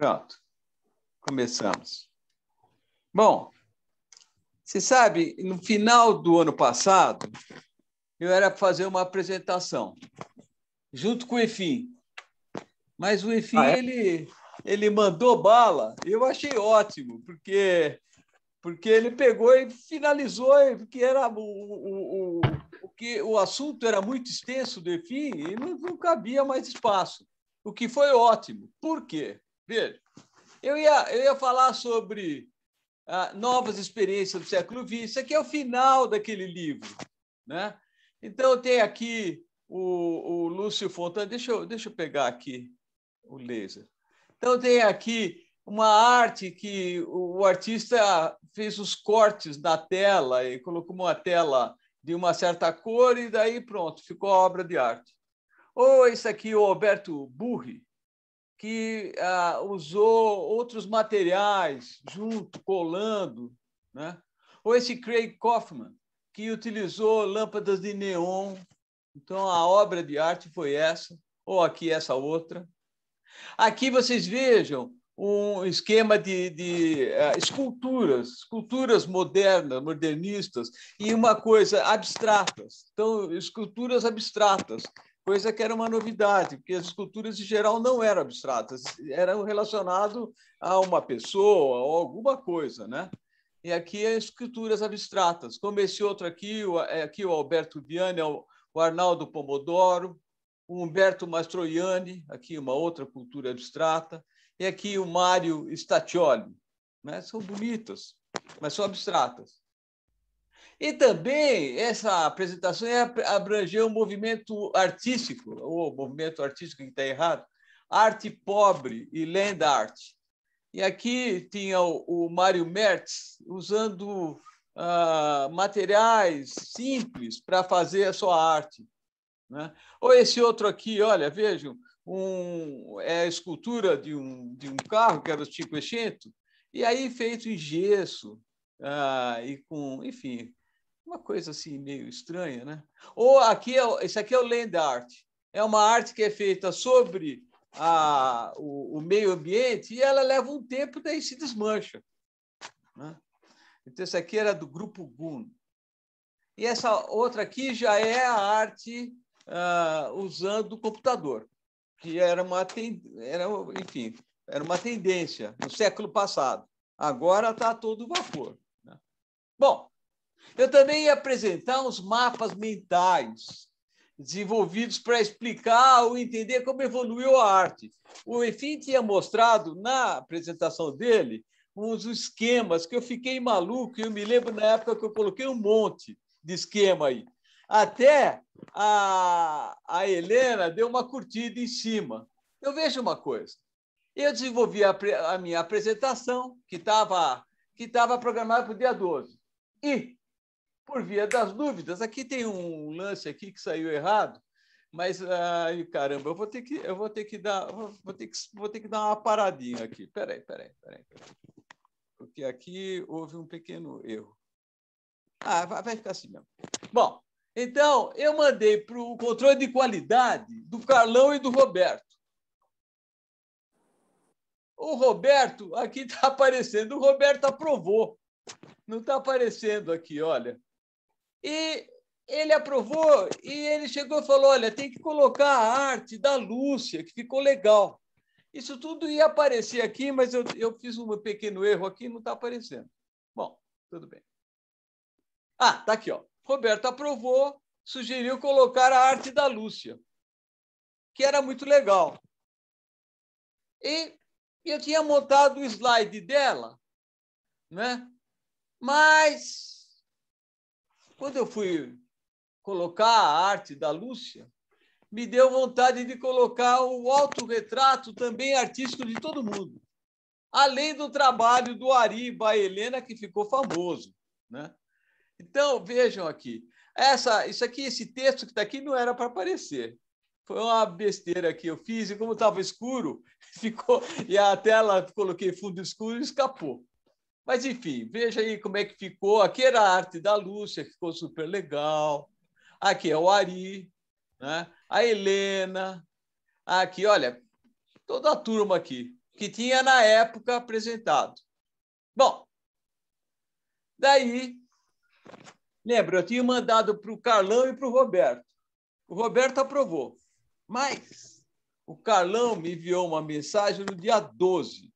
Pronto, começamos. Bom, você sabe, no final do ano passado, eu era fazer uma apresentação junto com o Efim. Mas o Efim, ah, é? ele, ele mandou bala, eu achei ótimo, porque, porque ele pegou e finalizou, porque era o, o, o, o que, o assunto era muito extenso do Efim e não, não cabia mais espaço, o que foi ótimo. Por quê? Veja, eu ia, eu ia falar sobre ah, novas experiências do século XX. Isso aqui é o final daquele livro. Né? Então, tem aqui o, o Lúcio Fontana. Deixa eu, deixa eu pegar aqui o laser. Então, tem aqui uma arte que o artista fez os cortes da tela e colocou uma tela de uma certa cor e daí pronto, ficou a obra de arte. Ou esse aqui, o Alberto Burri, que ah, usou outros materiais junto, colando, né? ou esse Craig Kaufman, que utilizou lâmpadas de neon. Então, a obra de arte foi essa, ou aqui essa outra. Aqui vocês vejam um esquema de, de uh, esculturas, esculturas modernas, modernistas, e uma coisa abstratas. Então, esculturas abstratas, coisa que era uma novidade, porque as esculturas em geral não eram abstratas, eram relacionadas a uma pessoa ou alguma coisa, né? E aqui é esculturas abstratas, como esse outro aqui, o, é, aqui o Alberto Viani, é o Arnaldo Pomodoro, o Humberto Mastroianni, aqui uma outra cultura abstrata, e aqui o Mário Staccioli. Né? São bonitas, mas são abstratas. E também essa apresentação abrangeu o um movimento artístico, ou movimento artístico que está errado, arte pobre e land art. E aqui tinha o, Mário Mertz usando uh, materiais simples para fazer a sua arte. Né? Ou esse outro aqui, olha, vejam, um, é a escultura de um, de um carro, que era o Echento, e aí feito em gesso, ah, e com, enfim, uma coisa assim meio estranha, né? Ou aqui, é, esse aqui é o Land Art. É uma arte que é feita sobre a, o, o meio ambiente e ela leva um tempo, daí se desmancha. Né? Então, esse aqui era do Grupo Gun. E essa outra aqui já é a arte uh, usando o computador, que era uma, ten... era, enfim, era uma tendência no século passado. Agora está todo vapor. Né? Bom, eu também ia apresentar uns mapas mentais desenvolvidos para explicar ou entender como evoluiu a arte. O Efim tinha mostrado na apresentação dele uns esquemas que eu fiquei maluco e eu me lembro na época que eu coloquei um monte de esquema aí. Até a, a Helena deu uma curtida em cima. Eu vejo uma coisa. Eu desenvolvi a, a minha apresentação, que estava que tava programada para o dia 12. E por via das dúvidas. Aqui tem um lance aqui que saiu errado, mas ai, caramba, eu vou ter que eu vou ter que dar vou ter que vou ter que dar uma paradinha aqui. Peraí, peraí, peraí. Porque aqui houve um pequeno erro. Ah, vai ficar assim mesmo. Bom, então eu mandei para o controle de qualidade do Carlão e do Roberto. O Roberto, aqui está aparecendo, o Roberto aprovou. Não está aparecendo aqui, olha. E ele aprovou e ele chegou e falou: olha, tem que colocar a arte da Lúcia, que ficou legal. Isso tudo ia aparecer aqui, mas eu, eu fiz um pequeno erro aqui não está aparecendo. Bom, tudo bem. Ah, tá aqui, ó. Roberto aprovou, sugeriu colocar a arte da Lúcia, que era muito legal. E eu tinha montado o slide dela, né? mas quando eu fui colocar a arte da Lúcia, me deu vontade de colocar o autorretrato também artístico de todo mundo. Além do trabalho do Ari Helena, que ficou famoso. Né? Então, vejam aqui. Essa, isso aqui, esse texto que está aqui não era para aparecer. Foi uma besteira que eu fiz, e como estava escuro, ficou, e a tela coloquei fundo escuro e escapou. Mas, enfim, veja aí como é que ficou. Aqui era a arte da Lúcia, que ficou super legal. Aqui é o Ari, né? a Helena. Aqui, olha, toda a turma aqui, que tinha na época apresentado. Bom, daí, lembra, eu tinha mandado para o Carlão e para o Roberto. O Roberto aprovou, mas o Carlão me enviou uma mensagem no dia 12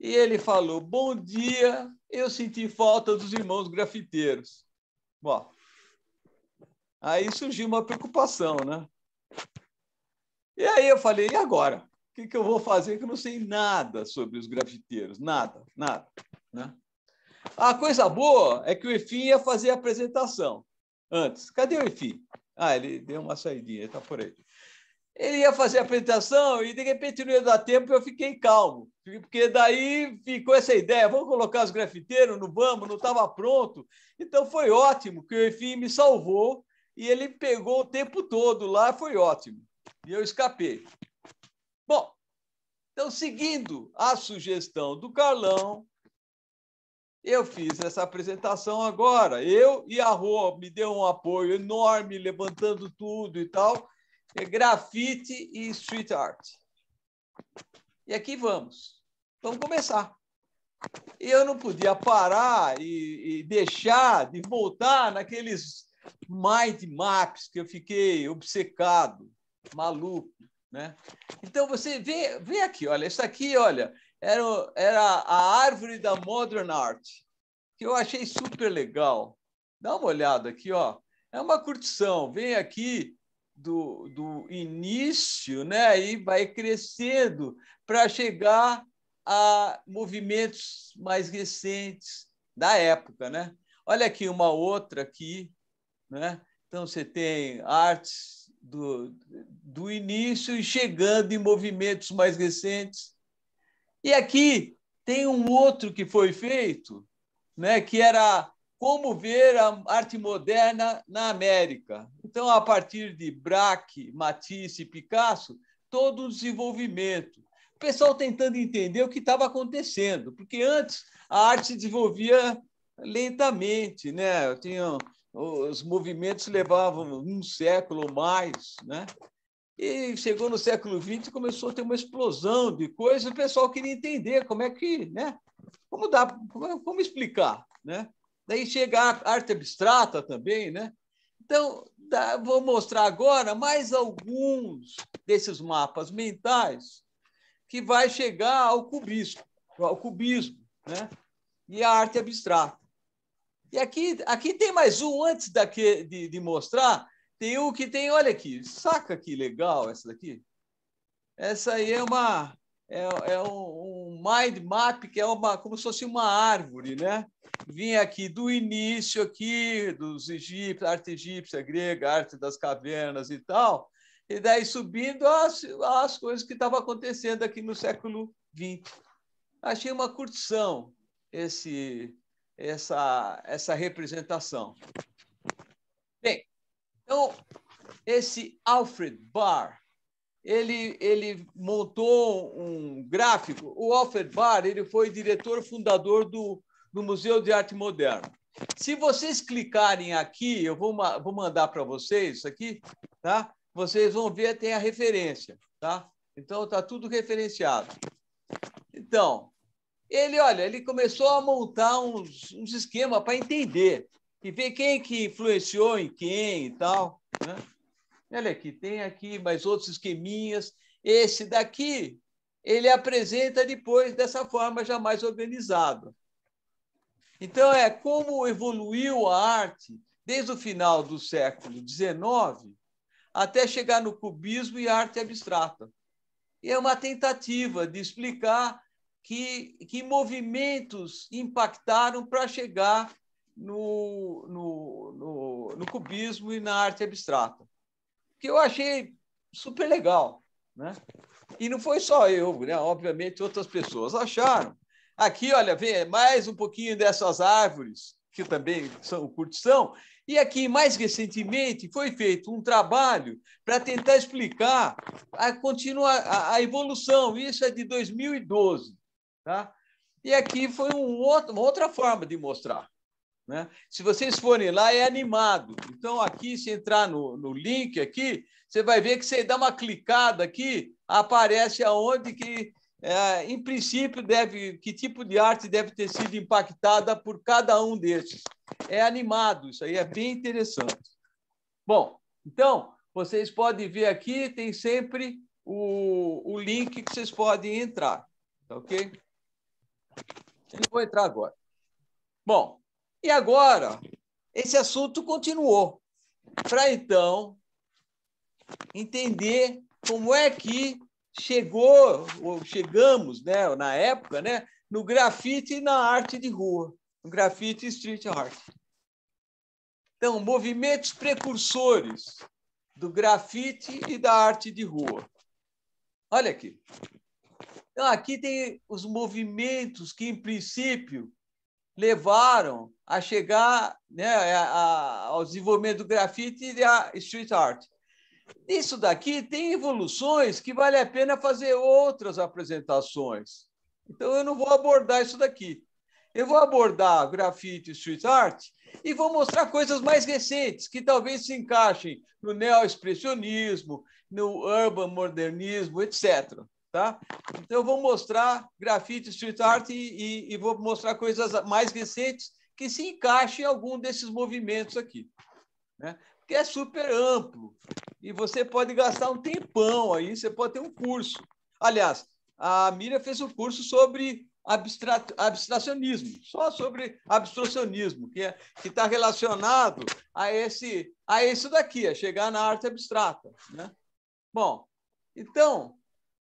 e ele falou: Bom dia, eu senti falta dos irmãos grafiteiros. Bom, aí surgiu uma preocupação, né? E aí eu falei: E agora? O que, que eu vou fazer? Que eu não sei nada sobre os grafiteiros, nada, nada, né? A coisa boa é que o Efim ia fazer a apresentação antes. Cadê o Efim? Ah, ele deu uma saidinha, ele está por aí ele ia fazer a apresentação e de repente não ia dar tempo, e eu fiquei calmo, porque daí ficou essa ideia, vamos colocar os grafiteiros, não vamos, não estava pronto. Então foi ótimo que o Efim me salvou e ele pegou o tempo todo lá, foi ótimo. E eu escapei. Bom, então seguindo a sugestão do Carlão, eu fiz essa apresentação agora. Eu e a Rô me deu um apoio enorme, levantando tudo e tal é grafite e street art. E aqui vamos. Vamos começar. E eu não podia parar e, e deixar de voltar naqueles mind maps que eu fiquei obcecado, maluco. Né? Então, você vê, vê aqui, olha, isso aqui, olha, era, era a árvore da modern art, que eu achei super legal. Dá uma olhada aqui, ó. É uma curtição. Vem aqui do, do início, né? E vai crescendo para chegar a movimentos mais recentes da época, né? Olha aqui uma outra aqui, né? Então você tem artes do, do início e chegando em movimentos mais recentes. E aqui tem um outro que foi feito, né? Que era como ver a arte moderna na América. Então, a partir de Braque, Matisse e Picasso, todo o desenvolvimento. O pessoal tentando entender o que estava acontecendo, porque antes a arte se desenvolvia lentamente, né? Tinha, os movimentos levavam um século ou mais, né? E chegou no século XX e começou a ter uma explosão de coisas. O pessoal queria entender como é que, né? Como dá, como explicar, né? Daí chega a arte abstrata também, né? Então, dá, vou mostrar agora mais alguns desses mapas mentais que vai chegar ao cubismo, ao cubismo, né? E a arte abstrata. E aqui, aqui tem mais um antes daqui, de, de mostrar. Tem o que tem, olha aqui, saca que legal essa daqui? Essa aí é uma é, é um, um, mind map que é uma como se fosse uma árvore, né? vinha aqui do início aqui dos egípcios, arte egípcia, grega, arte das cavernas e tal, e daí subindo as, as coisas que estavam acontecendo aqui no século XX. Achei uma curtição esse, essa, essa representação. Bem, então, esse Alfred Barr, ele, ele montou um gráfico. O Alfred Barr ele foi diretor fundador do no Museu de Arte Moderna. Se vocês clicarem aqui, eu vou, vou mandar para vocês isso aqui, tá? Vocês vão ver, tem a referência, tá? Então, está tudo referenciado. Então, ele, olha, ele começou a montar uns, uns esquemas para entender e ver quem que influenciou em quem e tal, né? Olha aqui, tem aqui mais outros esqueminhas. Esse daqui ele apresenta depois dessa forma já mais organizada. Então, é como evoluiu a arte desde o final do século XIX até chegar no cubismo e arte abstrata. E é uma tentativa de explicar que, que movimentos impactaram para chegar no, no, no, no, cubismo e na arte abstrata, que eu achei super legal. Né? E não foi só eu, né? obviamente outras pessoas acharam. Aqui, olha, vem mais um pouquinho dessas árvores, que também são curtição. E aqui, mais recentemente, foi feito um trabalho para tentar explicar a, continua, a, a, evolução. Isso é de 2012. Tá? E aqui foi um outro, uma outra forma de mostrar. Né? Se vocês forem lá, é animado. Então, aqui, se entrar no, no link aqui, você vai ver que você dá uma clicada aqui, aparece aonde que é, em princípio, deve, que tipo de arte deve ter sido impactada por cada um desses. É animado, isso aí é bem interessante. Bom, então, vocês podem ver aqui, tem sempre o, o link que vocês podem entrar, tá ok? Eu vou entrar agora. Bom, e agora, esse assunto continuou, para então entender como é que chegou, ou chegamos, né, na época, né, no grafite e na arte de rua, no grafite e street art. Então, movimentos precursores do grafite e da arte de rua. Olha aqui. Então, aqui tem os movimentos que, em princípio, levaram a chegar né, a, a, ao desenvolvimento do grafite e da street art. Isso daqui tem evoluções que vale a pena fazer outras apresentações. Então, eu não vou abordar isso daqui. Eu vou abordar grafite e street art e vou mostrar coisas mais recentes que talvez se encaixem no neo-expressionismo, no urban modernismo, etc. Tá? Então, eu vou mostrar grafite, street art e, e, e vou mostrar coisas mais recentes que se encaixem em algum desses movimentos aqui. Né? Porque é super amplo e você pode gastar um tempão aí, você pode ter um curso. Aliás, a Miriam fez um curso sobre abstracionismo, só sobre abstracionismo, que é, está relacionado a esse a isso daqui, a chegar na arte abstrata. Né? Bom, então,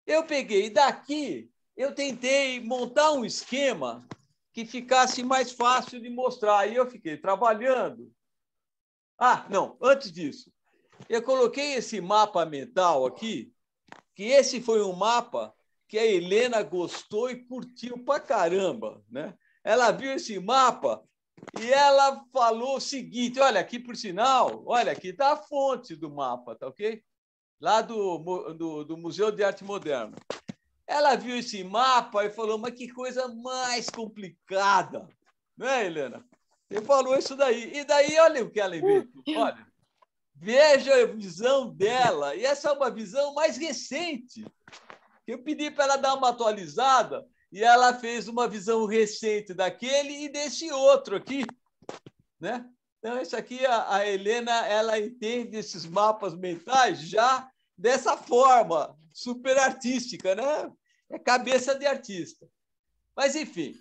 eu peguei daqui, eu tentei montar um esquema que ficasse mais fácil de mostrar, e eu fiquei trabalhando. Ah, não, antes disso, eu coloquei esse mapa mental aqui, que esse foi um mapa que a Helena gostou e curtiu pra caramba, né? Ela viu esse mapa e ela falou o seguinte: olha, aqui por sinal, olha, aqui está a fonte do mapa, tá ok? Lá do, do, do Museu de Arte Moderna. Ela viu esse mapa e falou: mas que coisa mais complicada, né, Helena? Você falou isso daí. E daí, olha o que ela inventou. Olha, Veja a visão dela. E essa é uma visão mais recente. Eu pedi para ela dar uma atualizada e ela fez uma visão recente daquele e desse outro aqui, né? Então, isso aqui, a, a Helena, ela entende esses mapas mentais já dessa forma, super artística, né? É cabeça de artista. Mas, enfim,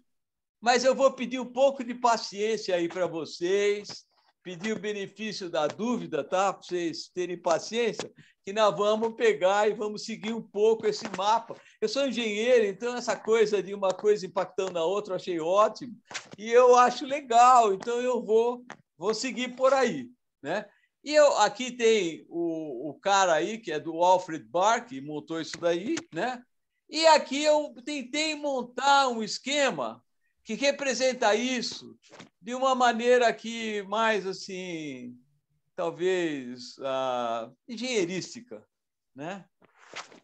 mas eu vou pedir um pouco de paciência aí para vocês pedir o benefício da dúvida, tá? Para vocês terem paciência, que nós vamos pegar e vamos seguir um pouco esse mapa. Eu sou engenheiro, então essa coisa de uma coisa impactando a outra eu achei ótimo e eu acho legal, então eu vou vou seguir por aí, né? E eu, aqui tem o, o cara aí, que é do Alfred Barr, que montou isso daí, né? E aqui eu tentei montar um esquema que representa isso de uma maneira que mais assim, talvez ah, engenheirística, né?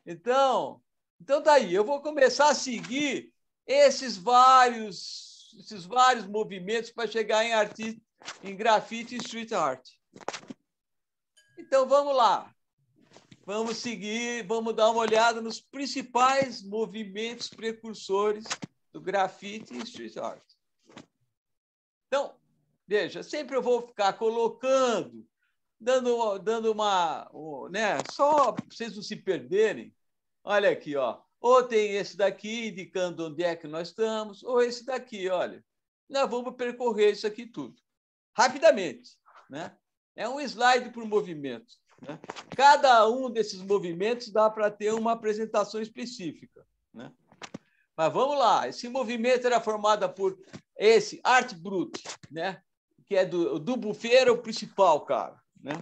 Então, então tá aí. Eu vou começar a seguir esses vários, esses vários movimentos para chegar em arte, em grafite e street art. Então vamos lá. Vamos seguir, vamos dar uma olhada nos principais movimentos precursores do grafite e street art. Então, veja, sempre eu vou ficar colocando, dando, dando uma, né? Só para vocês não se perderem. Olha aqui, ó. Ou tem esse daqui indicando onde é que nós estamos, ou esse daqui, olha. Nós vamos percorrer isso aqui tudo rapidamente, né? É um slide por movimento. Né? Cada um desses movimentos dá para ter uma apresentação específica. Mas vamos lá, esse movimento era formado por esse Art Brut, né? Que é do, do Bufeiro principal, cara, né?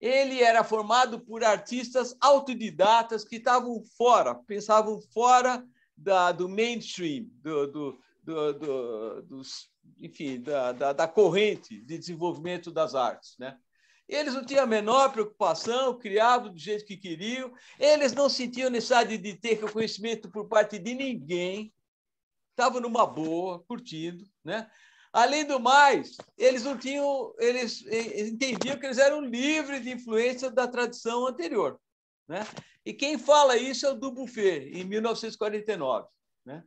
Ele era formado por artistas autodidatas que estavam fora, pensavam fora da, do mainstream, do, do, do, do dos, enfim, da, da, da corrente de desenvolvimento das artes, né? Eles não tinham a menor preocupação, criavam do jeito que queriam, eles não sentiam necessidade de ter conhecimento por parte de ninguém, estavam numa boa, curtindo, né? Além do mais, eles não tinham, eles entendiam que eles eram livres de influência da tradição anterior, né? E quem fala isso é o Dubuffet, em 1949, né?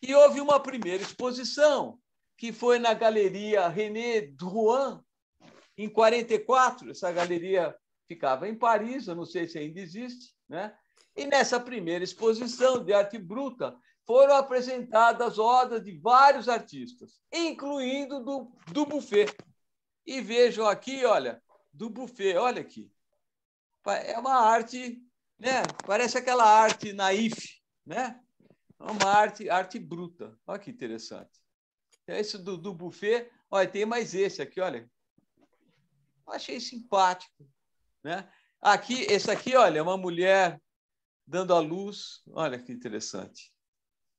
E houve uma primeira exposição, que foi na Galeria René Drouin, em 44, essa galeria ficava em Paris, eu não sei se ainda existe, né? E nessa primeira exposição de arte bruta foram apresentadas obras de vários artistas, incluindo do, do Buffet. E vejam aqui, olha, do Buffet, olha aqui. É uma arte, né? Parece aquela arte naif, né? É uma arte, arte bruta. Olha que interessante. Esse é do, do Buffet, olha, tem mais esse aqui, olha. Eu achei simpático, né? Aqui, esse aqui, olha, é uma mulher dando à luz. Olha que interessante.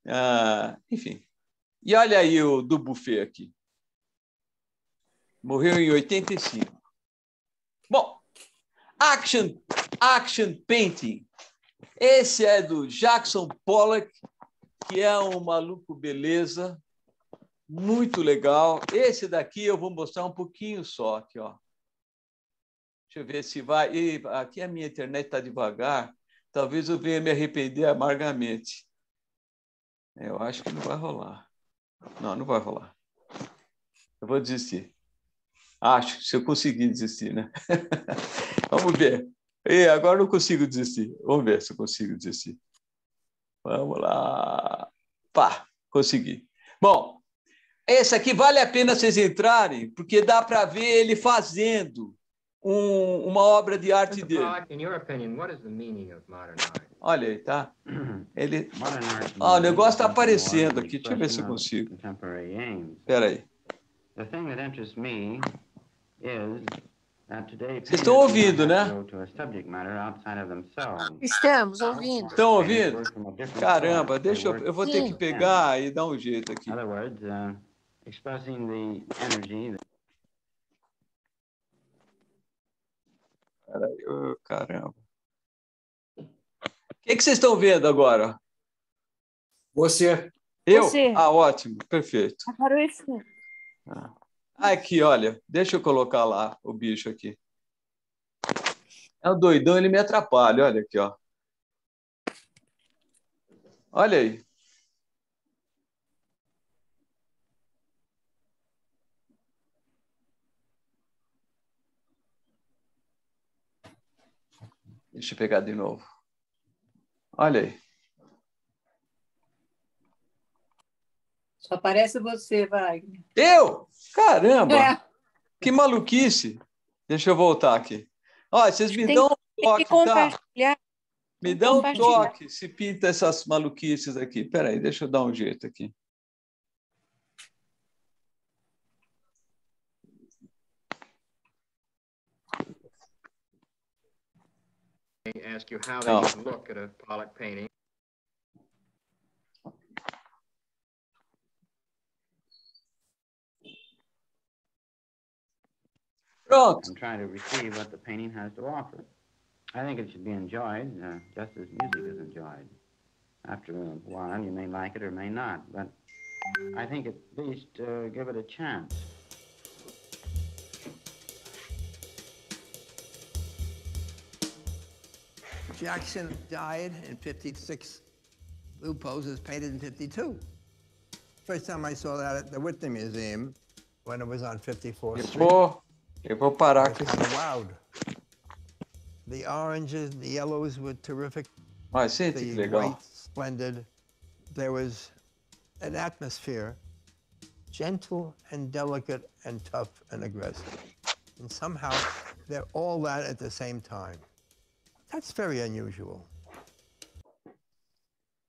Ah, enfim. E olha aí o do buffet aqui. Morreu em 85. Bom, action, action painting. Esse é do Jackson Pollock, que é um maluco beleza, muito legal. Esse daqui eu vou mostrar um pouquinho só aqui, ó. Deixa eu ver se vai. E aqui a minha internet está devagar. Talvez eu venha me arrepender amargamente. É, eu acho que não vai rolar. Não, não vai rolar. Eu vou desistir. Acho, se eu conseguir desistir, né? Vamos ver. E agora não consigo desistir. Vamos ver se eu consigo desistir. Vamos lá. Pá, consegui. Bom, esse aqui vale a pena vocês entrarem, porque dá para ver ele fazendo um, uma obra de arte dele. Olha aí, tá? Ele... Ah, o negócio está aparecendo aqui. Deixa eu ver se eu consigo. Espera aí. Vocês estão ouvindo, né? Estamos ouvindo. Estão ouvindo? Caramba, deixa eu, eu vou Sim. ter que pegar e dar um jeito aqui. Oh, caramba. O que, que vocês estão vendo agora? Você. Eu? Você. Ah, ótimo, perfeito. Agora isso. Ah. Aqui, olha, deixa eu colocar lá o bicho aqui. É um doidão, ele me atrapalha, olha aqui, ó. Olha aí. Deixa eu pegar de novo. Olha aí. Só aparece você, Wagner. Eu? Caramba! É. Que maluquice! Deixa eu voltar aqui. Olha, vocês me tem, dão um toque, tá? Me dão um toque se pinta essas maluquices aqui. Peraí, deixa eu dar um jeito aqui. ask you how they oh. look at a Pollock painting. Look. I'm trying to receive what the painting has to offer. I think it should be enjoyed, uh, just as music is enjoyed. After a while, you may like it or may not, but I think at least uh, give it a chance. Jackson died in 56. Lou was painted in 52. First time I saw that at the Whitney Museum when it was on 54th Street. eu vou parar com isso. Wowed. The oranges, the yellows were terrific. Ah, gente, the que legal. White, splendid. There was an atmosphere, gentle and delicate and tough and aggressive. And somehow they're all that at the same time. That's very unusual.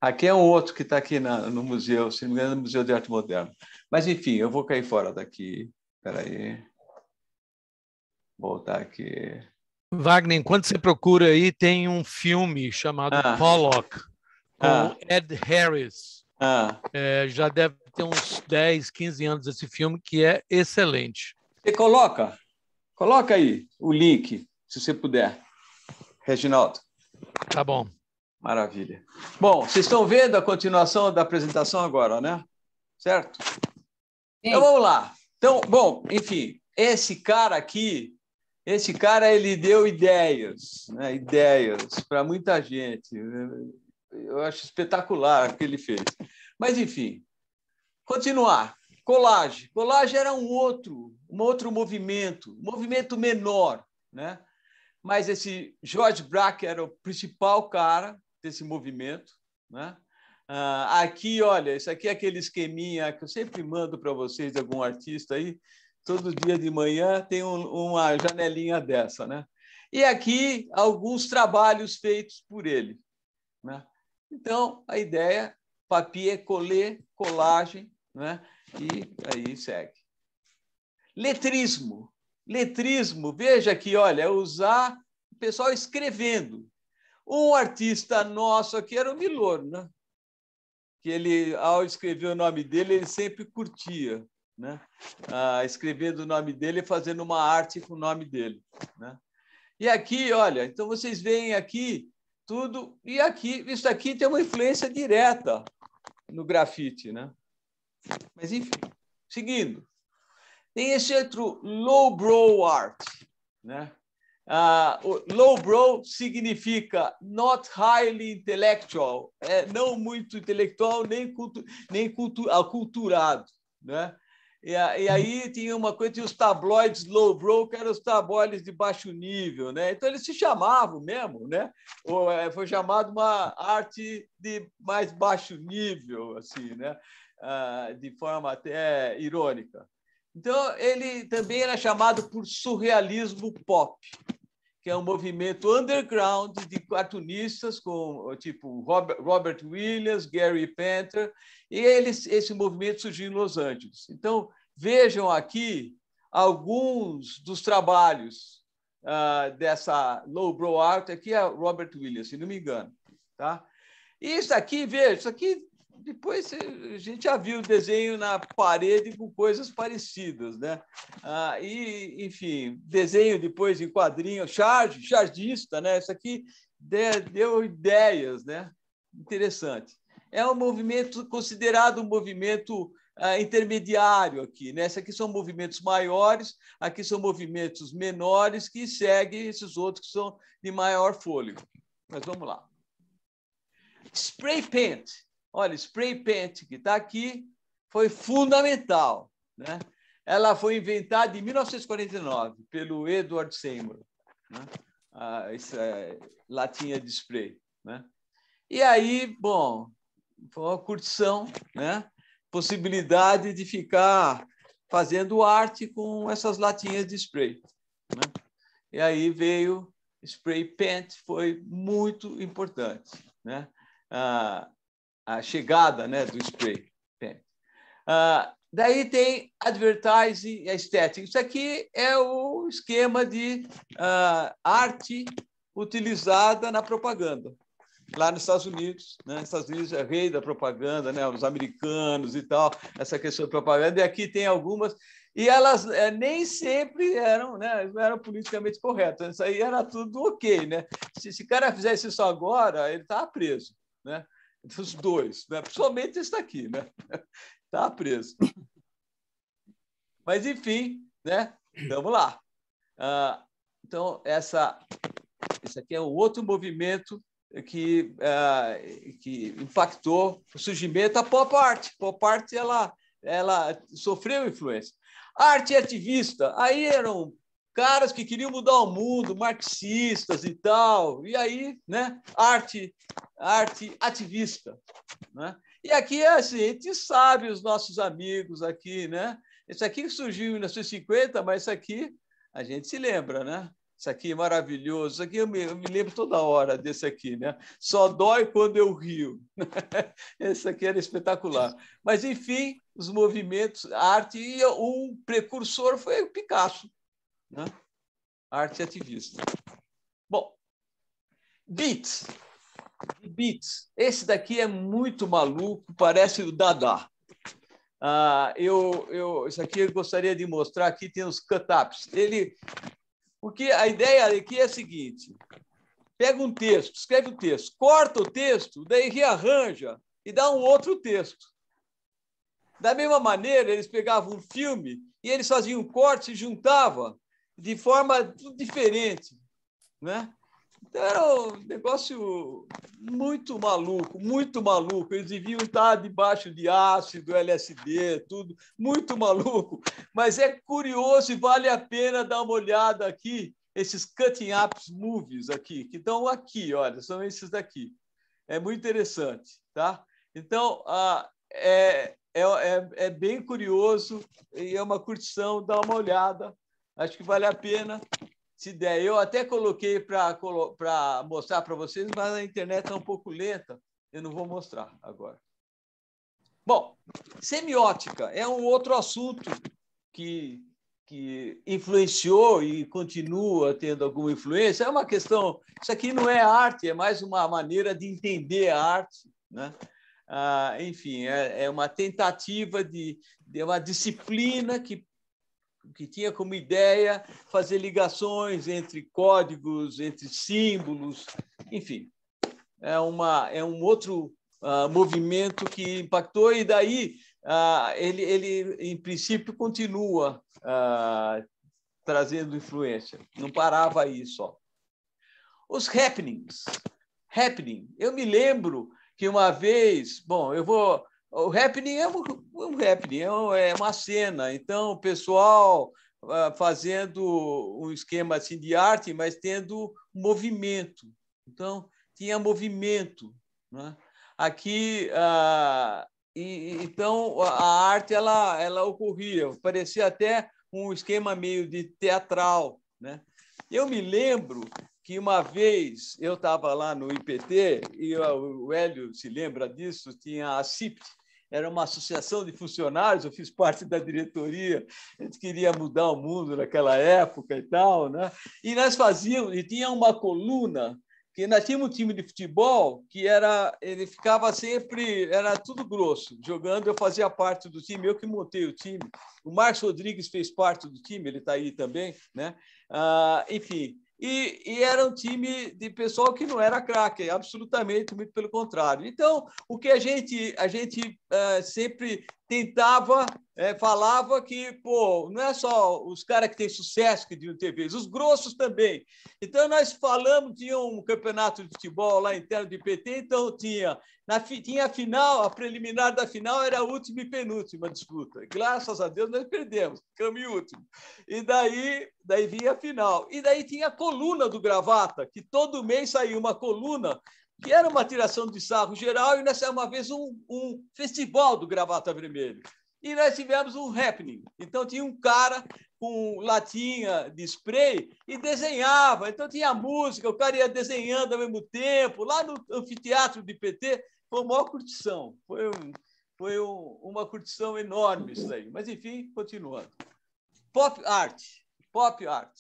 Aqui é um outro que está aqui na, no museu, se não me engano, é no Museu de Arte Moderna. Mas, enfim, eu vou cair fora daqui. Espera aí. Voltar aqui. Wagner, enquanto você procura aí, tem um filme chamado ah. Pollock, com ah. Ed Harris. Ah. É, já deve ter uns 10, 15 anos esse filme, que é excelente. Você coloca, coloca aí o link, se você puder. Reginaldo. Tá bom. Maravilha. Bom, vocês estão vendo a continuação da apresentação agora, né? Certo? Sim. Então vamos lá. Então, bom, enfim, esse cara aqui, esse cara ele deu ideias, né? ideias para muita gente. Eu acho espetacular o que ele fez. Mas enfim, continuar. Colagem. Colagem era um outro, um outro movimento, um movimento menor, né? mas esse George Braque era o principal cara desse movimento, né? Ah, aqui, olha, isso aqui é aquele esqueminha que eu sempre mando para vocês de algum artista aí. Todo dia de manhã tem um, uma janelinha dessa, né? E aqui alguns trabalhos feitos por ele. Né? Então, a ideia, papier colê, colagem, né? e aí segue. Letrismo letrismo, veja aqui, olha, é usar o pessoal escrevendo. Um artista nosso aqui era o né que ele, ao escrever o nome dele, ele sempre curtia, né? Ah, escrevendo o nome dele e fazendo uma arte com o nome dele, né? E aqui, olha, então vocês veem aqui tudo, e aqui, isso aqui tem uma influência direta no grafite, né? Mas enfim, seguindo. Tem esse outro lowbrow art, né? Uh, lowbrow significa not highly intellectual, é não muito intelectual nem cultu, nem cultu, culturado, né? E, e, aí tinha uma coisa, tinha os tabloides lowbrow, que eram os tabloides de baixo nível, né? Então eles se chamavam mesmo, né? Ou, é, foi chamado uma arte de mais baixo nível, assim, né? Ah, de forma até irônica. Então, ele também era chamado por surrealismo pop, que é um movimento underground de cartunistas com tipo Robert Williams, Gary Panther, e eles, esse movimento surgiu em Los Angeles. Então, vejam aqui alguns dos trabalhos uh, dessa lowbrow art, aqui é Robert Williams, se não me engano, tá? E isso aqui, veja, isso aqui depois eh, a gente já viu desenho na parede com coisas parecidas, né? Ah, e, enfim, desenho depois em quadrinho, charge, chargista, né? Isso aqui deu ideias, né? Interessante. É um movimento considerado um movimento ah, intermediário aqui, né? aqui são movimentos maiores, aqui são movimentos menores que seguem esses outros que são de maior fôlego. Mas vamos lá. Spray paint Olha, spray paint, que está aqui, foi fundamental. Né? Ela foi inventada em 1949 pelo Edward Seymour, né? ah, essa é latinha de spray. Né? E aí, bom, foi uma curtição, né? possibilidade de ficar fazendo arte com essas latinhas de spray. Né? E aí veio spray paint, foi muito importante. Né? Ah, a chegada né, do spray. Uh, daí tem advertising e estética. Isso aqui é o esquema de uh, arte utilizada na propaganda. Lá nos Estados Unidos, né? Nos Estados Unidos é rei da propaganda, né? Os americanos e tal, essa questão de propaganda. E aqui tem algumas e elas é, nem sempre eram, né, eram politicamente corretas. Isso aí era tudo ok, né? Se esse cara fizesse isso agora, ele estava preso, né? dos dois, né? principalmente esse aqui, né? Está preso. Mas, enfim, né? Vamos lá. Ah, então, essa, esse aqui é o outro movimento que, ah, que impactou o surgimento da pop art. Pop art, ela, ela sofreu influência. Arte ativista, aí eram caras que queriam mudar o mundo, marxistas e tal. E aí, né? Arte, arte ativista, né? E aqui é assim, a gente sabe os nossos amigos aqui, né? Esse aqui surgiu em 1950, mas isso aqui a gente se lembra, né? Isso aqui é maravilhoso. Isso aqui eu me, eu me, lembro toda hora desse aqui, né? Só dói quando eu rio. Né? Esse aqui era espetacular. Mas, enfim, os movimentos, a arte, e um precursor foi o Picasso. Né? Arte ativista. Bom, Beats. Beats. Esse daqui é muito maluco, parece o Dada. Ah, eu, eu, isso aqui eu gostaria de mostrar. Aqui tem os cut-ups. Ele, porque a ideia aqui é a seguinte: pega um texto, escreve o um texto, corta o texto, daí rearranja e dá um outro texto. Da mesma maneira, eles pegavam um filme e eles faziam um corte e juntavam de forma diferente. Né? Então era um negócio muito maluco, muito maluco. Eles deviam estar tá, debaixo de ácido, LSD, tudo, muito maluco. Mas é curioso e vale a pena dar uma olhada aqui, esses cutting ups movies aqui, que estão aqui, olha, são esses daqui. É muito interessante, tá? Então, ah, é, é, é, é bem curioso e é uma curtição dar uma olhada Acho que vale a pena se der. Eu até coloquei para mostrar para vocês, mas a internet está um pouco lenta. Eu não vou mostrar agora. Bom, semiótica é um outro assunto que, que influenciou e continua tendo alguma influência. É uma questão. Isso aqui não é arte, é mais uma maneira de entender a arte. Né? Ah, enfim, é, é, uma tentativa de, de uma disciplina que que tinha como ideia fazer ligações entre códigos, entre símbolos, enfim. É, uma, é um outro uh, movimento que impactou, e daí uh, ele, ele, em princípio, continua uh, trazendo influência. Não parava aí só. Os happenings. Happening. Eu me lembro que uma vez, bom, eu vou o happening é, é um, um happening, é uma cena. Então, o pessoal ah, fazendo um esquema assim de arte, mas tendo movimento. Então, tinha movimento. Né? Aqui, ah, e, então, a arte ela, ela ocorria, parecia até um esquema meio de teatral. Né? Eu me lembro que uma vez eu estava lá no IPT, e o Hélio se lembra disso, tinha a CIPT, era uma associação de funcionários, eu fiz parte da diretoria, a gente queria mudar o mundo naquela época e tal, né? E nós fazíamos, e tinha uma coluna, que nós tínhamos um time de futebol que era, ele ficava sempre, era tudo grosso, jogando, eu fazia parte do time, eu que montei o time, o Marcos Rodrigues fez parte do time, ele está aí também, né? Ah, enfim, e, e, era um time de pessoal que não era craque, absolutamente, muito pelo contrário. Então, o que a gente, a gente uh, sempre tentava, é, falava que, pô, não é só os caras que têm sucesso que deviam ter vez, os grossos também. Então, nós falamos, tinha um campeonato de futebol lá interno do PT então tinha, na, tinha a final, a preliminar da final era a última e penúltima disputa. Graças a Deus nós perdemos, ficamos em último. E daí, daí vinha a final. E daí tinha a coluna do Gravata, que todo mês saía uma coluna que era uma tiração de sarro geral, e nós uma vez um, um festival do Gravata Vermelho. E nós tivemos um happening. Então, tinha um cara com latinha de spray e desenhava. Então, tinha música, o cara ia desenhando ao mesmo tempo, lá no anfiteatro de PT. Foi uma curtição. Foi, um, foi um, uma curtição enorme isso aí. Mas, enfim, continuando. Pop art. Pop art.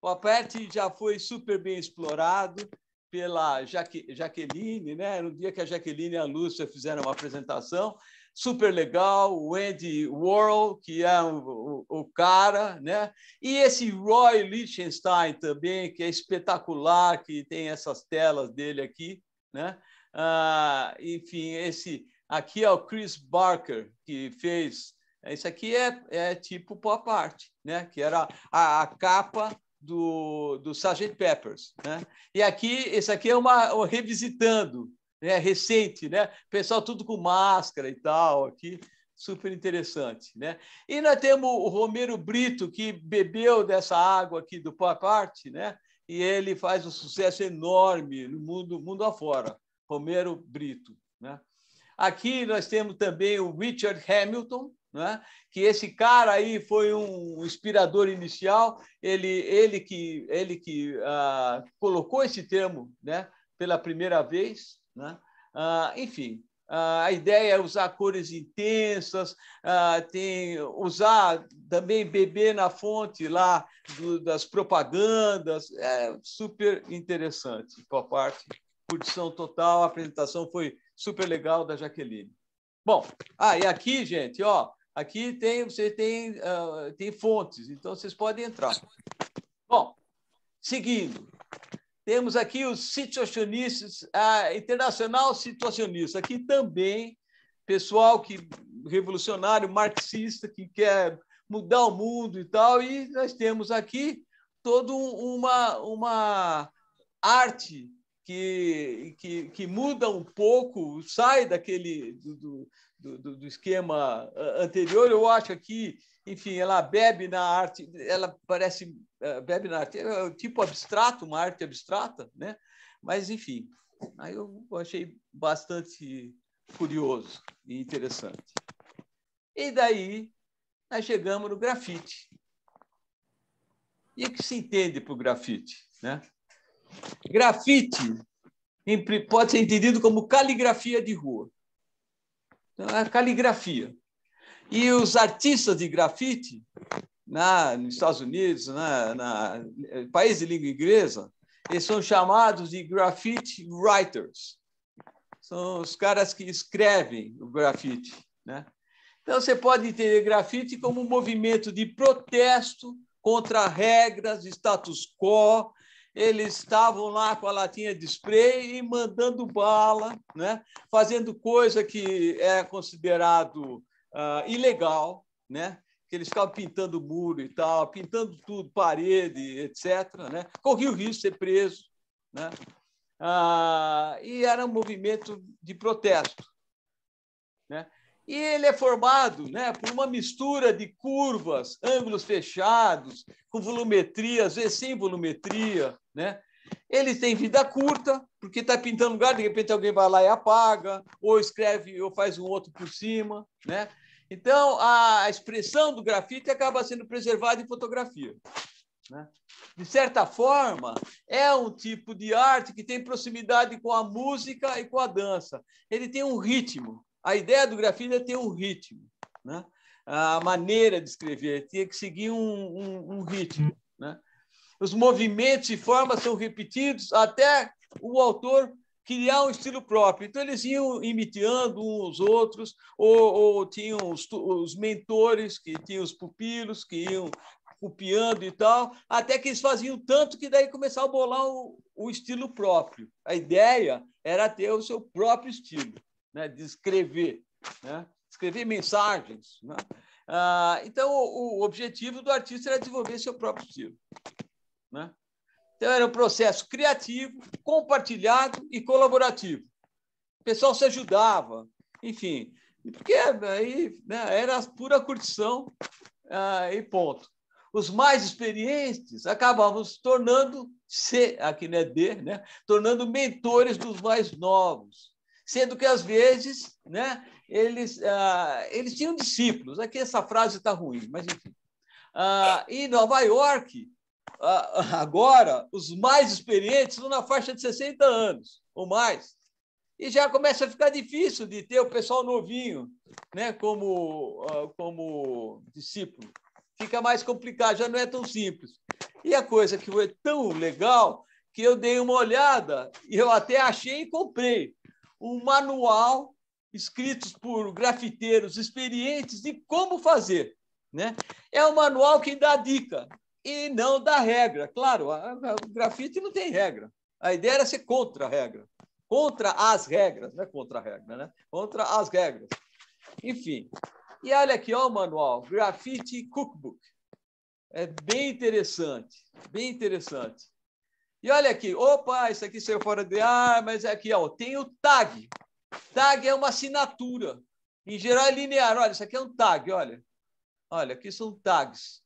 Pop art já foi super bem explorado pela Jaque, Jaqueline, né? No dia que a Jaqueline e a Lúcia fizeram uma apresentação, super legal, o Andy Warhol, que é o, o, o, cara, né? E esse Roy Lichtenstein também, que é espetacular, que tem essas telas dele aqui, né? Ah, enfim, esse aqui é o Chris Barker, que fez... Isso aqui é, é tipo pop art, né? Que era a, a capa do, do Sgt. Peppers. Né? E aqui, esse aqui é uma, uma revisitando, né? recente, né? pessoal tudo com máscara e tal, aqui, super interessante. Né? E nós temos o Romero Brito, que bebeu dessa água aqui do Pop Art, né? e ele faz um sucesso enorme no mundo, mundo afora, Romero Brito. Né? Aqui nós temos também o Richard Hamilton, né? que esse cara aí foi um inspirador inicial, ele, ele que, ele que ah, colocou esse termo né? pela primeira vez. Né? Ah, enfim, ah, a ideia é usar cores intensas, tem, usar também beber na fonte lá do, das propagandas, é super interessante por parte. Curtição total, a apresentação foi super legal da Jaqueline. Bom, ah, e aqui, gente, ó, Aqui tem, você tem, uh, tem fontes, então vocês podem entrar. Bom, seguindo. Temos aqui os situacionistas, a Internacional Situacionista. Aqui também, pessoal que revolucionário, marxista, que quer mudar o mundo e tal, e nós temos aqui toda uma, uma arte que, que, que muda um pouco, sai daquele do, do, do, do esquema ah, anterior. Eu acho que, enfim, ela bebe na arte, ela parece ah, bebe na arte, é, é tipo abstrato, uma arte abstrata, né? Mas enfim, aí eu achei bastante curioso e interessante. E daí nós chegamos no grafite. E o que se entende por grafite, né? Grafite pode ser entendido como caligrafia de rua. Então, é a caligrafia. E os artistas de grafite, na, nos Estados Unidos, na, na país de língua inglesa, eles são chamados de graffiti writers. São os caras que escrevem o grafite. Né? Então, você pode entender grafite como um movimento de protesto contra regras, status quo, eles estavam lá com a latinha de spray e mandando bala, né? fazendo coisa que é considerado uh, ilegal, né? que eles ficavam pintando muro e tal, pintando tudo, parede, etc. Né? Corria o risco de ser preso. Né? Ah, e era um movimento de protesto. Né? E ele é formado né, por uma mistura de curvas, ângulos fechados, com volumetria, às vezes sem volumetria. Né? Ele tem vida curta, porque está pintando lugar, de repente alguém vai lá e apaga, ou escreve ou faz um outro por cima. Né? Então, a expressão do grafite acaba sendo preservada em fotografia. Né? De certa forma, é um tipo de arte que tem proximidade com a música e com a dança. Ele tem um ritmo, a ideia do grafite é ter um ritmo, né? a maneira de escrever tinha que seguir um, um, um ritmo. Né? Os movimentos e formas são repetidos até o autor criar um estilo próprio. Então, eles iam imitando uns aos outros, ou, ou tinham os, os, mentores, que tinham os pupilos, que iam copiando e tal, até que eles faziam tanto que daí começaram a bolar o, o estilo próprio. A ideia era ter o seu próprio estilo né, de escrever, né, escrever mensagens. Né? Ah, então, o, o, objetivo do artista era desenvolver seu próprio estilo. Né? Então, era um processo criativo, compartilhado e colaborativo. O pessoal se ajudava, enfim, porque aí né, era pura curtição ah, e ponto. Os mais experientes acabavam se tornando, C, aqui não é D, né, tornando mentores dos mais novos sendo que às vezes né, eles, ah, eles tinham discípulos. Aqui essa frase está ruim, mas enfim. Ah, em Nova York, ah, agora, os mais experientes estão na faixa de 60 anos ou mais. E já começa a ficar difícil de ter o pessoal novinho né, como, ah, como discípulo. Fica mais complicado, já não é tão simples. E a coisa que foi tão legal que eu dei uma olhada e eu até achei e comprei um manual escritos por grafiteiros experientes de como fazer. Né? É um manual que dá dica e não dá regra. Claro, o grafite não tem regra. A ideia era ser contra a regra. Contra as regras, não é contra a regra, né? Contra as regras. Enfim. E olha aqui, ó, o manual, Graffiti Cookbook. É bem interessante, bem interessante. E olha aqui, opa, isso aqui saiu fora de ar, ah, mas é aqui ó, tem o tag. Tag é uma assinatura. Em geral é linear. Olha, isso aqui é um tag, olha. Olha, aqui são tags.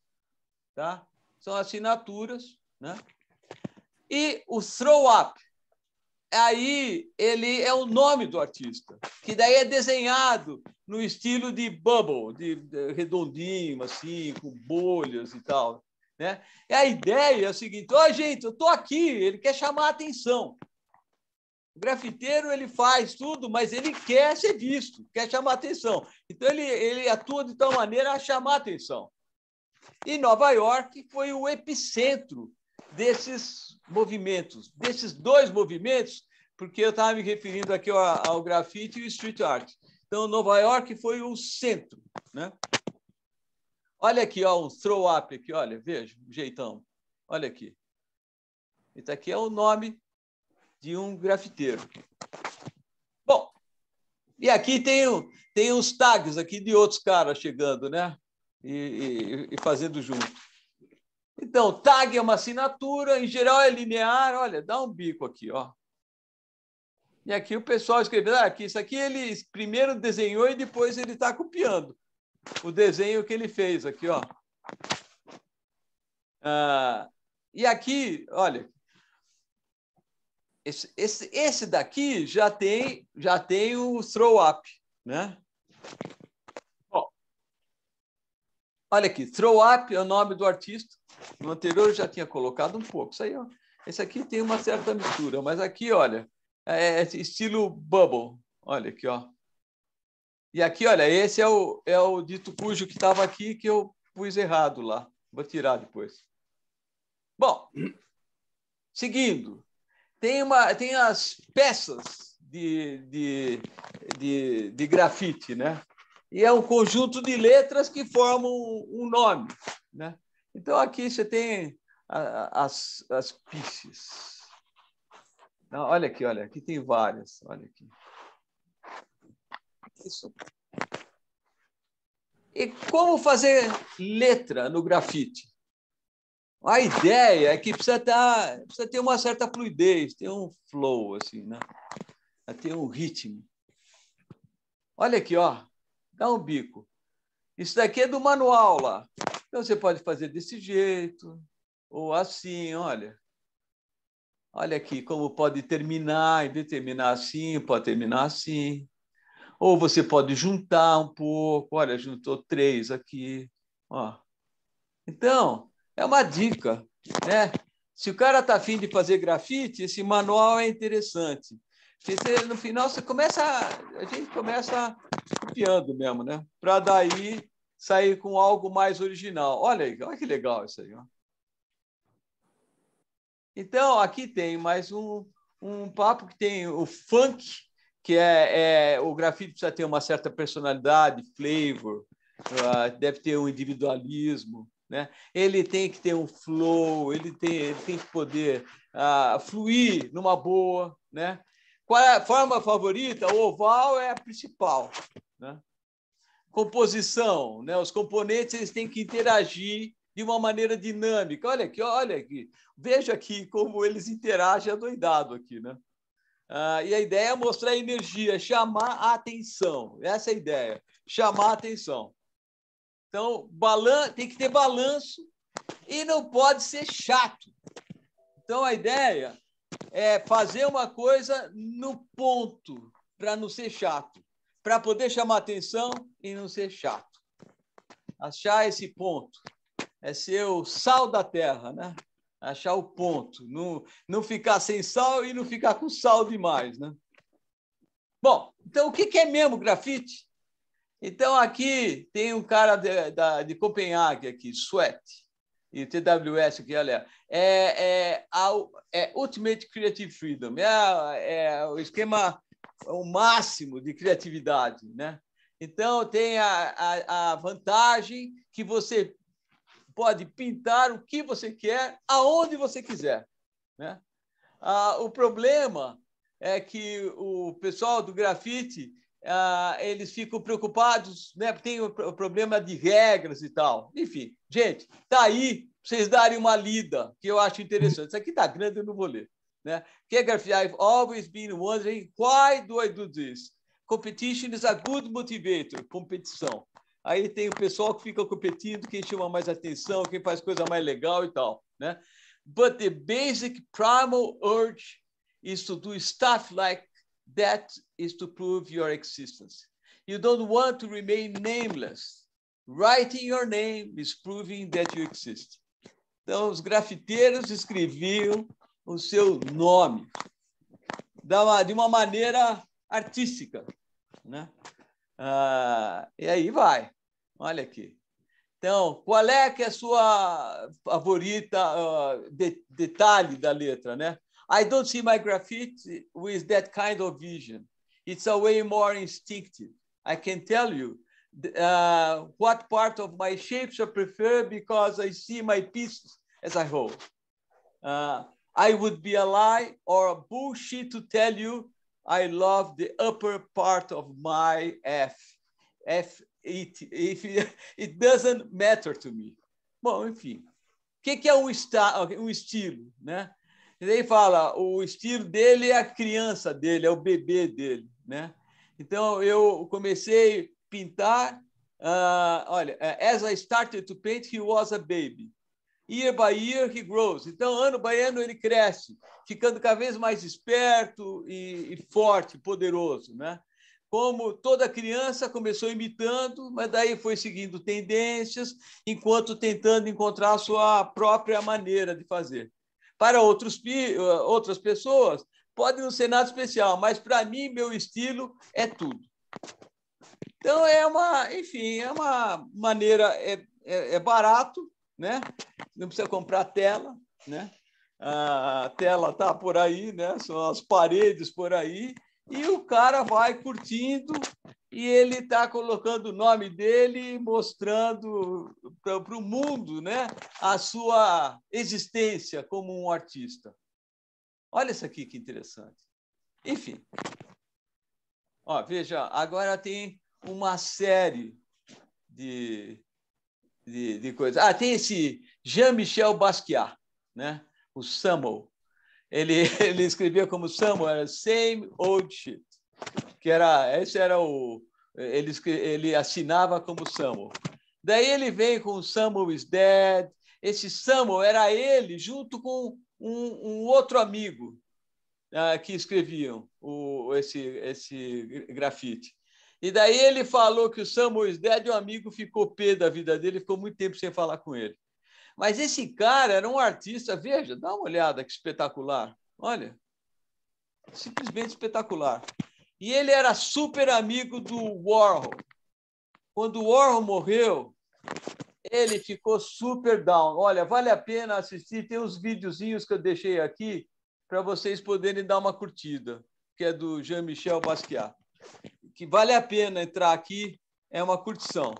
Tá? São assinaturas. Né? E o throw up. Aí ele é o nome do artista, que daí é desenhado no estilo de bubble, de, de redondinho, assim, com bolhas e tal. Né? E é, a ideia é o seguinte: ó, oh, gente, eu estou aqui, ele quer chamar a atenção. O grafiteiro ele faz tudo, mas ele quer ser visto, quer chamar atenção. Então ele, ele atua de tal maneira a chamar atenção. E Nova York foi o epicentro desses movimentos, desses dois movimentos, porque eu estava me referindo aqui ao, ao grafite e o street art. Então Nova York foi o centro, né? Olha aqui, ó, o throw up aqui, olha, veja, um jeitão. Olha aqui. Isso aqui é o nome de um grafiteiro. Bom, e aqui tem, tem os tags aqui de outros caras chegando, né? E, e, e fazendo junto. Então, tag é uma assinatura, em geral é linear, olha, dá um bico aqui, ó. E aqui o pessoal escreveu, ah, aqui, isso aqui ele primeiro desenhou e depois ele está copiando o desenho que ele fez aqui, ó. Ah, e aqui, olha, esse, esse, esse daqui já tem já tem o throw up, né? Bom, olha aqui, throw up é o nome do artista. No anterior eu já tinha colocado um pouco. Isso aí, ó, esse aqui tem uma certa mistura, mas aqui, olha, é, é estilo bubble. Olha aqui, ó. E aqui, olha, esse é o, é o dito cujo que estava aqui que eu pus errado lá. Vou tirar depois. Bom, seguindo. Tem, uma, tem as peças de, de, de, de grafite, né? E é um conjunto de letras que formam um nome, né? Então, aqui você tem as, as olha aqui, olha, aqui tem várias. Olha aqui. Isso. E como fazer letra no grafite? A ideia é que precisa, tá, precisa ter uma certa fluidez, ter um flow, assim, né? ter um ritmo. Olha aqui, ó. Dá um bico. Isso daqui é do manual lá. Então você pode fazer desse jeito, ou assim, olha. Olha aqui como pode terminar, e determinar terminar assim, pode terminar assim. Ou você pode juntar um pouco, olha, juntou três aqui. Ó. Então, é uma dica, né? Se o cara está afim de fazer grafite, esse manual é interessante. você no final você começa, a gente começa copiando mesmo, né? Para daí sair com algo mais original. Olha aí, olha que legal isso aí. Ó. Então, aqui tem mais um, um papo que tem o funk que é, é o grafite precisa ter uma certa personalidade, flavor, uh, deve ter um individualismo, né? Ele tem que ter um flow, ele tem, ele tem que poder uh, fluir numa boa, né? Qual é a forma favorita? O oval é a principal, né? Composição, né? Os componentes eles têm que interagir de uma maneira dinâmica. Olha aqui, olha aqui. Veja aqui como eles interagem doidado aqui, né? Ah, e a ideia é mostrar energia, chamar a atenção. Essa é a ideia, chamar a atenção. Então, balan tem que ter balanço e não pode ser chato. Então, a ideia é fazer uma coisa no ponto, para não ser chato, para poder chamar atenção e não ser chato. Achar esse ponto é ser o sal da terra, né? achar o ponto, não, não ficar sem sal e não ficar com sal demais, né? Bom, então o que, é mesmo grafite? Então aqui tem um cara de, de Copenhague aqui, Sweat, e TWS aqui, olha, é, é, a, é Ultimate Creative Freedom, é, é o esquema, o máximo de criatividade, né? Então, tem a, a, a, vantagem que você pode pintar o que você quer, aonde você quiser. Né? Ah, o problema é que o pessoal do grafite ah, eles ficam preocupados, né? Tem o problema de regras e tal. Enfim, gente, tá aí vocês darem uma lida, que eu acho interessante. Isso aqui tá grande, eu não vou ler. Né? Que é I've always been wondering why do I do this? Competition is a good motivator. Competição. Aí tem o pessoal que fica competindo, quem chama mais atenção, quem faz coisa mais legal e tal, né? But the basic primal urge is to do stuff like that is to prove your existence. You don't want to remain nameless. Writing your name is proving that you exist. Então, os grafiteiros escreviam o seu nome de uma maneira artística, né? Ah, e aí vai. Olha aqui. Então, qual é que é a sua favorita uh, de, detalhe da letra, né? I don't see my graffiti with that kind of vision. It's a way more instinctive. I can tell you uh, what part of my shapes I prefer because I see my pieces as a whole. Uh, I would be a lie or a bullshit to tell you I love the upper part of my F. F it, if it doesn't matter to me. Bom, enfim. O que, que, é um, esta, um estilo, né? Ele fala, o estilo dele é a criança dele, é o bebê dele, né? Então, eu comecei a pintar, uh, olha, eh, as I started to paint, he was a baby. Year by year, he grows. Então, ano by ano, ele cresce, ficando cada vez mais esperto e, e forte, poderoso, né? como toda criança começou imitando, mas daí foi seguindo tendências, enquanto tentando encontrar a sua própria maneira de fazer. Para outros, eh, outras pessoas, pode não ser nada especial, mas para mim, meu estilo é tudo. Então, é uma, enfim, é uma maneira, é, é, é barato, né? não precisa comprar tela, né? Ah, a tela está por aí, né? são as paredes por aí, e o cara vai curtindo e ele está colocando o nome dele, mostrando para o mundo né, a sua existência como um artista. Olha isso aqui que interessante. Enfim, ó, veja, agora tem uma série de, de, de coisas. Ah, tem esse Jean-Michel Basquiat, né? o Samuel ele, ele escrevia como Samuel, same old shit, que era, esse era o, ele, ele assinava como Samuel. Daí ele vem com Samuel is dead, esse Samuel era ele junto com um, um outro amigo ah, que escreviam o, esse, esse grafite. E daí ele falou que o Samuel is dead, e o amigo ficou pé da vida dele, ficou muito tempo sem falar com ele. Mas esse cara era um artista, veja, dá uma olhada que espetacular. Olha, simplesmente espetacular. E ele era super amigo do Warhol. Quando o Warhol morreu, ele ficou super down. Olha, vale a pena assistir, tem uns videozinhos que eu deixei aqui para vocês poderem dar uma curtida, que é do Jean-Michel Basquiat. Que vale a pena entrar aqui, é uma curtição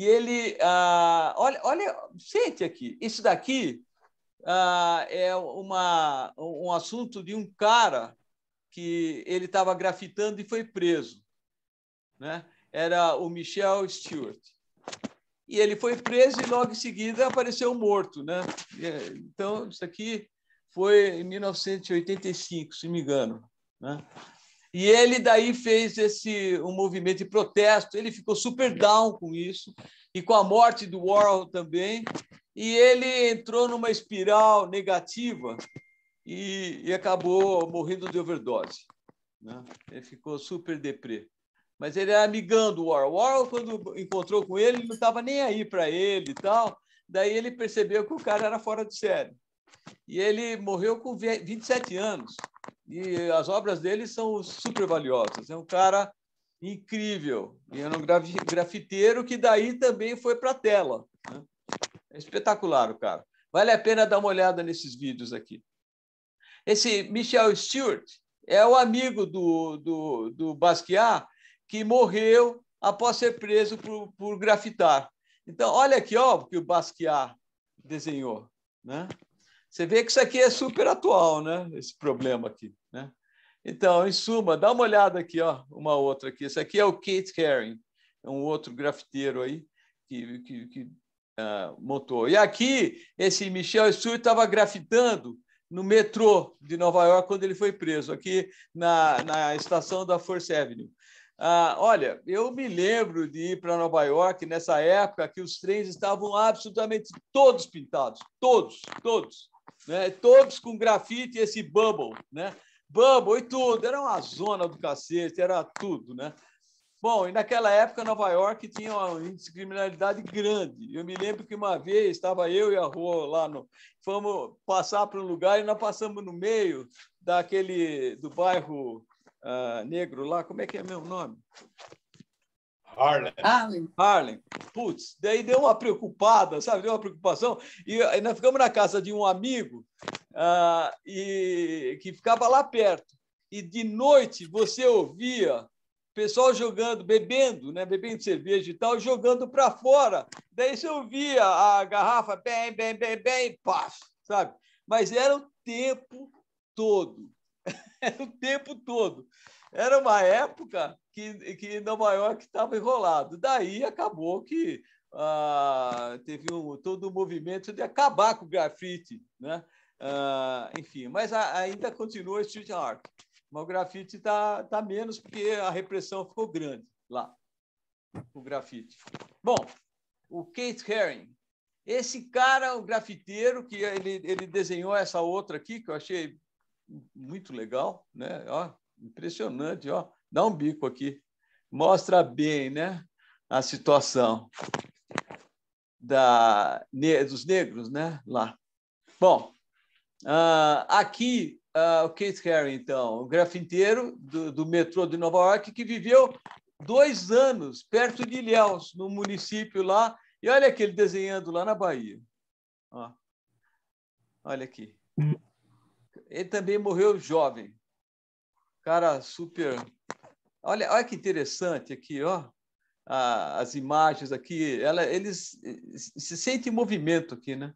e ele. Ah, olha, olha, sente aqui, isso daqui ah, é uma, um assunto de um cara que ele estava grafitando e foi preso. Né? Era o Michel Stewart. E ele foi preso e logo em seguida apareceu morto. Né? Então, isso aqui foi em 1985, se me engano. Né? E ele daí fez esse um movimento de protesto, ele ficou super down com isso e com a morte do Warhol também, e ele entrou numa espiral negativa e, e acabou morrendo de overdose. Né? Ele ficou super deprê. Mas ele era amigão do Warhol. O Warhol, quando encontrou com ele, não estava nem aí para ele e tal. Daí ele percebeu que o cara era fora de série. E ele morreu com 27 anos. E as obras dele são super valiosas. É um cara incrível. E era é um grafiteiro que daí também foi para a tela. Né? É espetacular o cara. Vale a pena dar uma olhada nesses vídeos aqui. Esse Michel Stewart é o amigo do, do, do Basquiat que morreu após ser preso por, por grafitar. Então, olha aqui ó, o que o Basquiat desenhou. Né? Você vê que isso aqui é super atual, né? esse problema aqui. Então, em suma, dá uma olhada aqui, ó, uma outra aqui. Esse aqui é o Kate Haring, é um outro grafiteiro aí que, que, que uh, montou. E aqui, esse Michel Stewart estava grafitando no metrô de Nova York quando ele foi preso, aqui na, na estação da Force Avenue. Ah, olha, eu me lembro de ir para Nova York nessa época que os trens estavam absolutamente todos pintados, todos, todos, né? todos com grafite e esse bubble, né? bubble e tudo. Era uma zona do cacete, era tudo, né? Bom, e naquela época, Nova York tinha uma criminalidade grande. Eu me lembro que uma vez estava eu e a rua lá, no, fomos passar para um lugar e nós passamos no meio daquele do bairro uh, negro lá, como é que é meu nome? Harlem. Harlem. Harlem. Putz, daí deu uma preocupada, sabe? Deu uma preocupação. E nós ficamos na casa de um amigo ah, e que ficava lá perto. E de noite você ouvia pessoal jogando, bebendo, né, bebendo cerveja e tal, jogando para fora. Daí você ouvia a garrafa bem, bem, bem, bem, pá, sabe? Mas era o tempo todo. era o tempo todo. Era uma época que, que Nova York estava enrolado. Daí acabou que ah, teve um, todo o um movimento de acabar com o grafite, né? Uh, enfim, mas a, ainda continua street art. Mas o grafite está tá menos porque a repressão ficou grande lá, o grafite. Bom, o Kate Haring. Esse cara, o grafiteiro, que ele, ele desenhou essa outra aqui, que eu achei muito legal, né? Ó, impressionante, ó. Dá um bico aqui. Mostra bem, né? A situação da, dos negros, né? Lá. Bom, Uh, aqui, uh, o Keith Haring, então, o grafiteiro do, do, metrô de Nova York, que viveu dois anos perto de Ilhéus, no município lá. E olha aquele desenhando lá na Bahia. Ó. Olha aqui. Ele também morreu jovem. Cara super. Olha, olha que interessante aqui, ó. Ah, as imagens aqui, ela, eles se sente movimento aqui, né?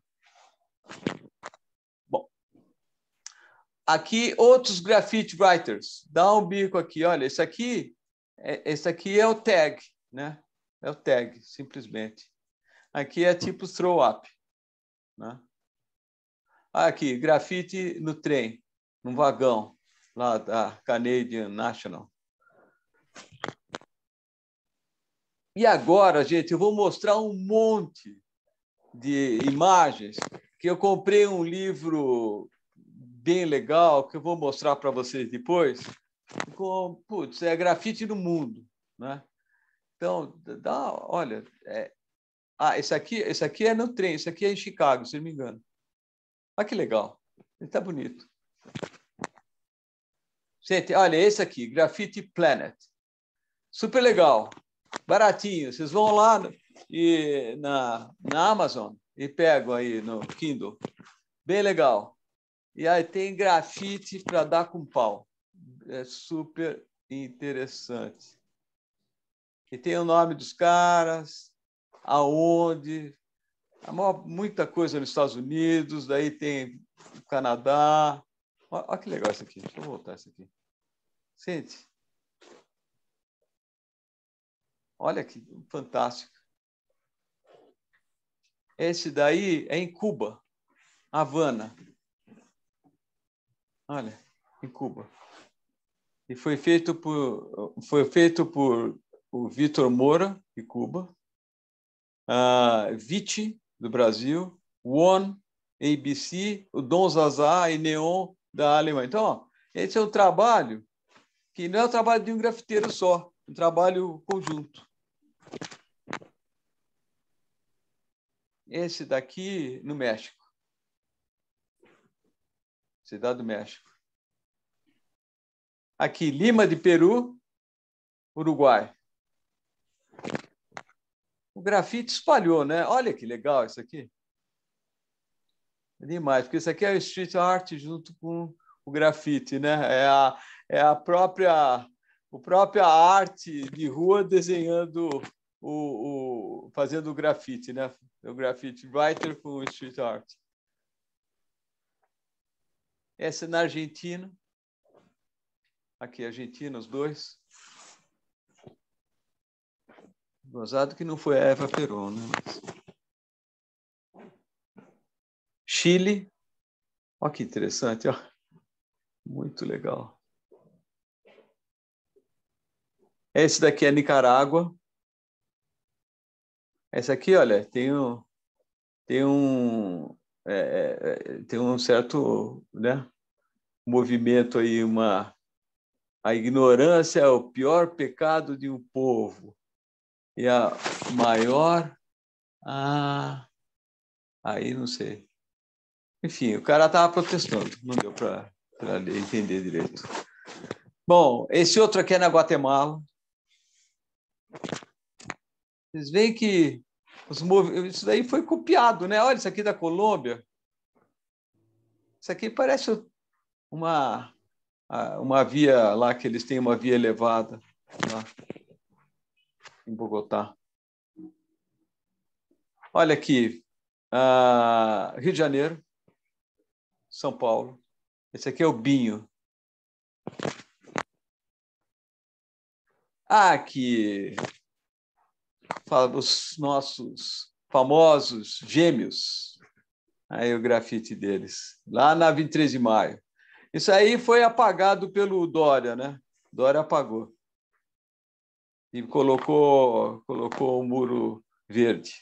Aqui, outros graffiti writers. Dá um bico aqui, olha, esse aqui, é, esse aqui é o tag, né? É o tag, simplesmente. Aqui é tipo throw up, né? Ah, aqui, grafite no trem, no vagão, lá da Canadian National. E agora, gente, eu vou mostrar um monte de imagens que eu comprei um livro bem legal que eu vou mostrar para vocês depois. Com, putz, é grafite no mundo, né? Então, dá, olha, é, ah, esse aqui, esse aqui é no trem, esse aqui é em Chicago, se não me engano. Ah, que legal. Ele tá bonito. Gente, olha, esse aqui, Graffiti Planet. Super legal. Baratinho. Vocês vão lá no, e, na, na Amazon e pegam aí no Kindle. Bem legal. E aí tem grafite para dar com pau. É super interessante. E tem o nome dos caras, aonde, maior, muita coisa nos Estados Unidos, daí tem o Canadá. Olha, olha que legal isso aqui. Deixa eu voltar isso aqui. Sente. Olha que fantástico. Esse daí é em Cuba, Havana. Olha, em Cuba. E foi feito por foi feito por o Vitor Moura de Cuba, a Viti do Brasil, One ABC, o Don Zaza e Neon da Alemanha. Então, ó, esse é um trabalho que não é o um trabalho de um grafiteiro só, é um trabalho conjunto. Esse daqui no México. Cidade do México. Aqui, Lima de Peru, Uruguai. O grafite espalhou, né? Olha que legal isso aqui. É demais, porque isso aqui é o street art junto com o grafite, né? É a, é a própria a própria arte de rua desenhando o, o fazendo o grafite, né? O grafite writer com o street art. Essa é na Argentina. Aqui, Argentina, os dois. Gozado que não foi a Eva Peron, né? Mas... Chile. Olha que interessante, ó. Muito legal. Esse daqui é Nicarágua. Essa aqui, olha, tem um, tem um, é, é, é, tem um certo né, movimento aí, uma, a ignorância é o pior pecado de um povo e a maior. Ah, aí não sei. Enfim, o cara estava protestando, não deu para entender direito. Bom, esse outro aqui é na Guatemala. Vocês veem que Mov... Isso daí foi copiado, né? Olha, isso aqui da Colômbia. Isso aqui parece uma, uma via lá, que eles têm uma via elevada lá em Bogotá. Olha aqui, uh, Rio de Janeiro, São Paulo. Esse aqui é o Binho. Ah, que os nossos famosos gêmeos, aí o grafite deles, lá na 23 de maio. Isso aí foi apagado pelo Dória, né? Dória apagou. E colocou, colocou um muro verde.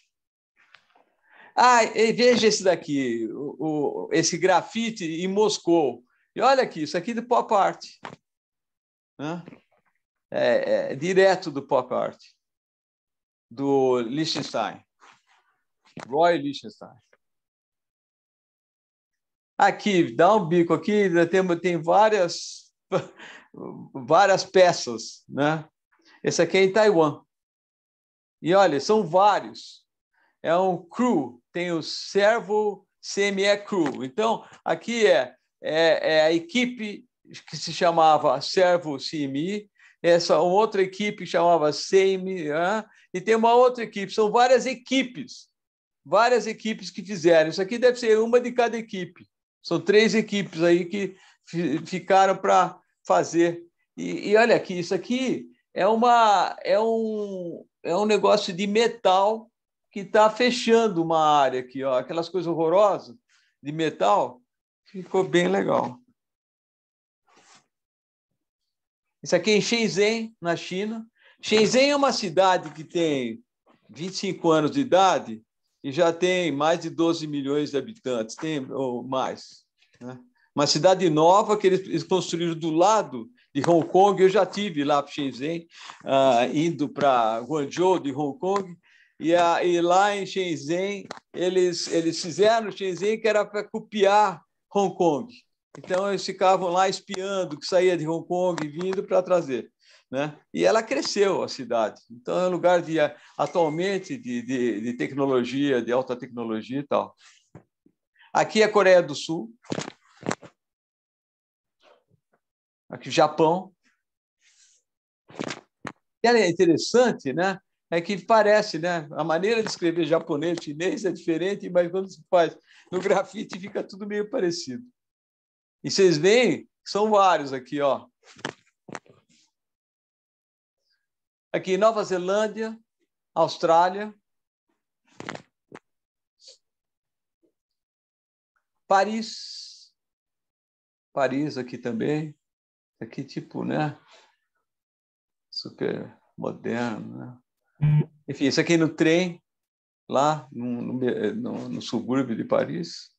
Ah, e veja esse daqui, o, o, esse grafite em Moscou. E olha aqui, isso aqui é do pop art. Né? É, é, direto do pop art do Liechtenstein, Roy Liechtenstein. Aqui, dá um bico aqui, né? tem, tem várias, várias peças, né? Esse aqui é em Taiwan. E olha, são vários. É um crew, tem o servo CME crew. Então, aqui é, é, é a equipe que se chamava servo CME, essa outra equipe chamava CME, né? e tem uma outra equipe. São várias equipes, várias equipes que fizeram. Isso aqui deve ser uma de cada equipe. São três equipes aí que ficaram para fazer. E, e, olha aqui, isso aqui é, uma, é, um, é um negócio de metal que está fechando uma área aqui, ó, aquelas coisas horrorosas de metal. Ficou bem legal. Isso aqui é em Shenzhen, na China. Shenzhen é uma cidade que tem 25 anos de idade e já tem mais de 12 milhões de habitantes, tem ou mais. Né? Uma cidade nova que eles, construíram do lado de Hong Kong. Eu já tive lá para Shenzhen, uh, indo para Guangzhou de Hong Kong. E, a, e, lá em Shenzhen, eles, eles fizeram Shenzhen que era para copiar Hong Kong. Então, eles ficavam lá espiando o que saía de Hong Kong, vindo para trazer. Né? E ela cresceu a cidade. Então é um lugar de atualmente de, de, de, tecnologia, de alta tecnologia e tal. Aqui é a Coreia do Sul, aqui Japão. E é interessante, né? É que parece, né? A maneira de escrever japonês, chinês é diferente, mas quando se faz no grafite fica tudo meio parecido. E vocês veem, são vários aqui, ó. Aqui, Nova Zelândia, Austrália, Paris, Paris aqui também, aqui tipo, né, super moderno, né? Enfim, isso aqui no trem, lá no, no, no, subúrbio de Paris.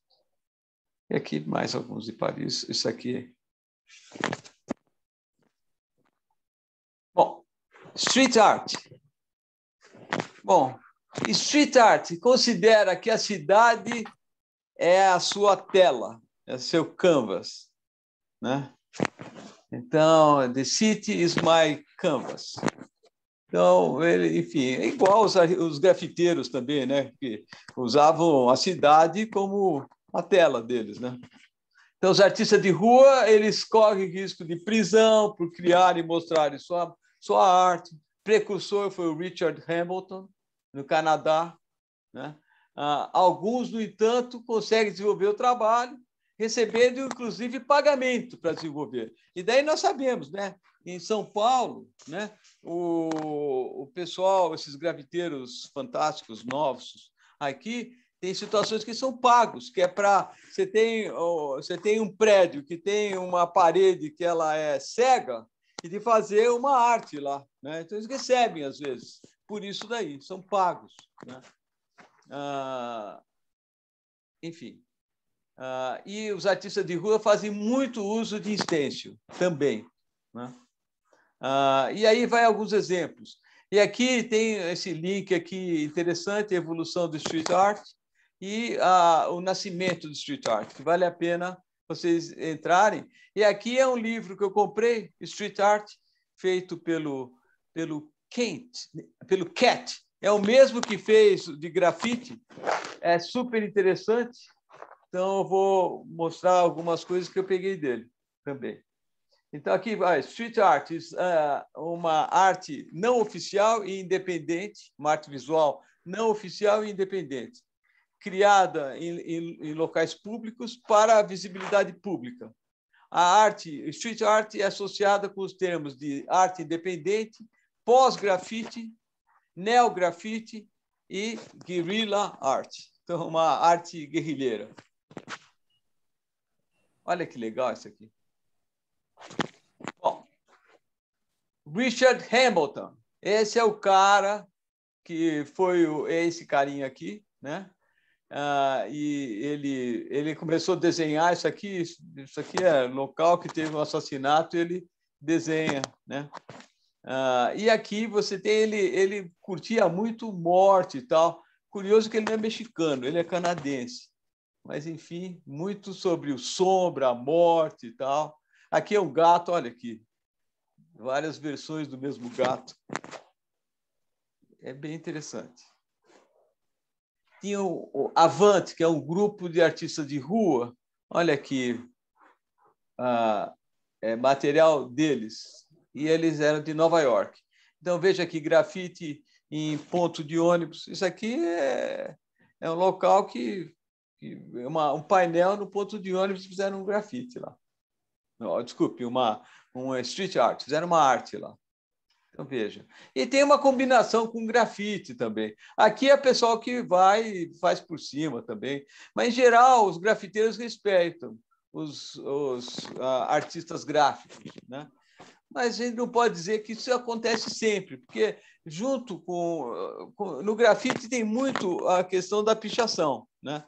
E aqui mais alguns de Paris. Isso aqui Street art. Bom, street art considera que a cidade é a sua tela, é seu canvas, né? Então, the city is my canvas. Então, ele, enfim, é igual os, os grafiteiros também, né? Que usavam a cidade como a tela deles, né? Então, os artistas de rua, eles correm risco de prisão por criar e mostrar sua sua arte. Precursor foi o Richard Hamilton, no Canadá. Né? Ah, alguns, no entanto, conseguem desenvolver o trabalho, recebendo, inclusive, pagamento para desenvolver. E daí nós sabemos, né? em São Paulo, né? o, o pessoal, esses graviteiros fantásticos novos aqui, tem situações que são pagos, que é para você tem você tem um prédio que tem uma parede que ela é cega, e de fazer uma arte lá. Né? Então, eles recebem, às vezes, por isso daí, são pagos. Né? Ah, enfim. Ah, e os artistas de rua fazem muito uso de stencil também. Né? Ah, e aí vai alguns exemplos. E aqui tem esse link aqui interessante, a evolução do street art e ah, o nascimento do street art, que vale a pena vocês entrarem. E aqui é um livro que eu comprei, Street Art, feito pelo, pelo Kent, pelo Cat. É o mesmo que fez de grafite. É super interessante. Então, eu vou mostrar algumas coisas que eu peguei dele também. Então, aqui vai, Street Art, ah, uma arte não oficial e independente, uma arte visual não oficial e independente criada em, em, em locais públicos para a visibilidade pública. A arte, street art é associada com os termos de arte independente, pós-grafite, neografite e guerrilla art. Então, uma arte guerrilheira. Olha que legal isso aqui. Bom, Richard Hamilton. Esse é o cara que foi o, esse carinha aqui, né? Ah, e ele, ele começou a desenhar isso aqui, isso aqui é local que teve um assassinato, ele desenha, né? Ah, e aqui você tem ele, ele curtia muito morte e tal. Curioso que ele não é mexicano, ele é canadense. Mas enfim, muito sobre o sombra, a morte e tal. Aqui é um gato, olha aqui, várias versões do mesmo gato. É bem interessante tinha o Avante, que é um grupo de artistas de rua. Olha aqui, ah, é, material deles. E eles eram de Nova York. Então, veja aqui, grafite em ponto de ônibus. Isso aqui é, é um local que, que é uma, um painel no ponto de ônibus fizeram um grafite lá. Não, desculpe, uma, uma street art, fizeram uma arte lá. Então, veja. E tem uma combinação com grafite também. Aqui é pessoal que vai e faz por cima também. Mas, em geral, os grafiteiros respeitam os, os ah, artistas gráficos. Né? Mas a gente não pode dizer que isso acontece sempre, porque junto com, com no grafite tem muito a questão da pichação, né?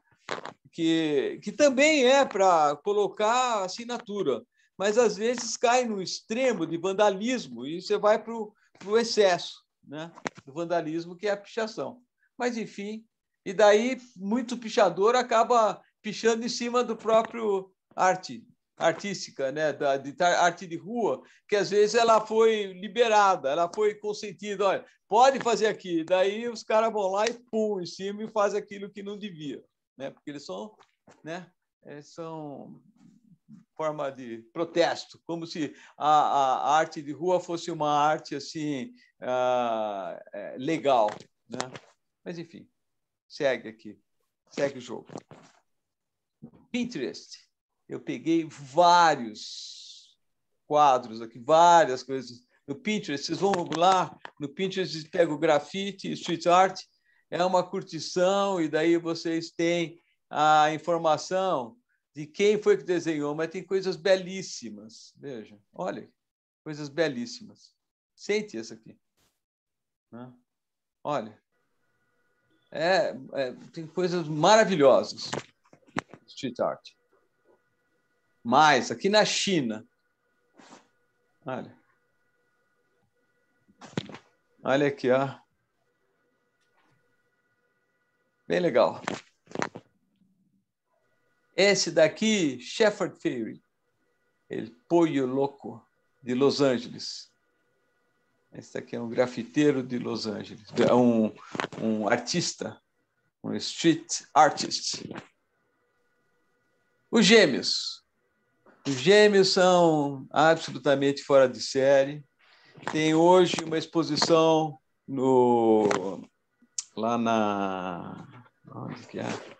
que, que também é para colocar assinatura mas às vezes cai no extremo de vandalismo e você vai para o excesso né? do vandalismo, que é a pichação. Mas, enfim, e daí muito pichador acaba pichando em cima do próprio arte artística, né, da de arte de rua, que às vezes ela foi liberada, ela foi consentida, olha, pode fazer aqui. Daí os caras vão lá e pum em cima e faz aquilo que não devia, né? Porque eles são, né, eles são forma de protesto, como se a, a arte de rua fosse uma arte assim uh, legal, né? Mas enfim, segue aqui, segue o jogo. Pinterest, eu peguei vários quadros aqui, várias coisas no Pinterest. Vocês vão lá no Pinterest, pega o grafite, street art, é uma curtição e daí vocês têm a informação de quem foi que desenhou, mas tem coisas belíssimas. Veja, olha, coisas belíssimas. Sente essa aqui. Né? Olha, é, é, tem coisas maravilhosas. Street art. Mas, aqui na China, olha. Olha aqui, ó. Bem legal. Esse daqui, Shepard Fairey, ele Pollo louco de Los Angeles. Esse daqui é um grafiteiro de Los Angeles, é um, um artista, um street artist. Os gêmeos. Os gêmeos são absolutamente fora de série. Tem hoje uma exposição no, lá na. Onde que é?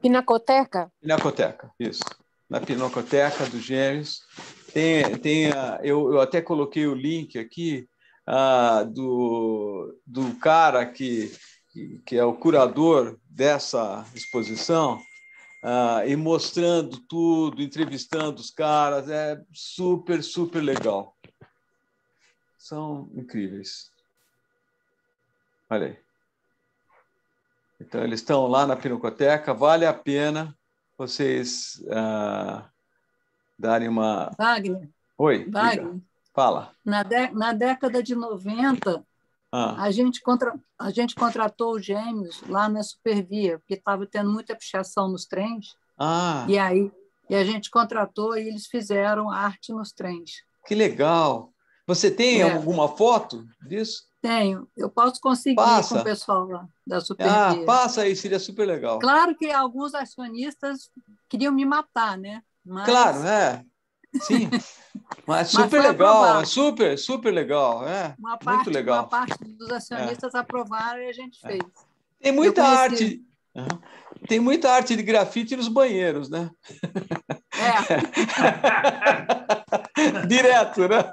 Pinacoteca? Pinacoteca, isso. Na Pinacoteca do Gêmeos. Tem, tem a, eu, eu até coloquei o link aqui a, do, do cara que, que é o curador dessa exposição, ah, e mostrando tudo, entrevistando os caras, é super, super legal. São incríveis. Olha aí. Então, eles estão lá na Pinacoteca. Vale a pena vocês ah, darem uma. Wagner. Oi. Wagner. Diga. Fala. Na, de... na década de 90, ah. a, gente contra... a gente contratou os gêmeos lá na Supervia, porque estava tendo muita pichação nos trens. Ah. E aí e a gente contratou e eles fizeram arte nos trens. Que legal! Você tem é. alguma foto disso? Tenho. Eu posso conseguir passa. com o pessoal lá da Super. Ah, passa aí, seria super legal. Claro que alguns acionistas queriam me matar, né? Mas... Claro, é. Sim. Mas super legal, aprovado. super, super legal. É, uma parte, muito legal. Uma parte dos é. acionistas é. aprovaram e a gente é. fez. É. Tem muita arte. Tem muita arte de grafite nos banheiros, né? É. Direto, né?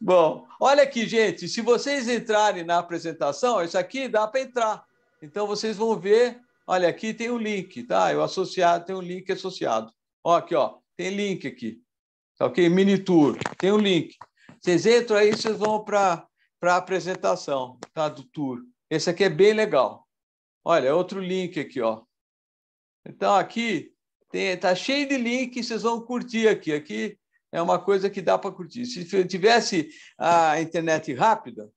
Bom, olha aqui, gente. Se vocês entrarem na apresentação, isso aqui dá para entrar. Então, vocês vão ver. Olha, aqui tem um link, tá? Eu associado, tem um link associado. Ó, aqui, ó. Tem link aqui. Tá ok? Mini tour. Tem um link. Vocês entram aí, vocês vão para a apresentação, tá? Do tour. Esse aqui é bem legal. Olha, outro link aqui, ó. Então, aqui tem, tá cheio de link, vocês vão curtir aqui. Aqui é uma coisa que dá para curtir. Se tivesse a internet rápida,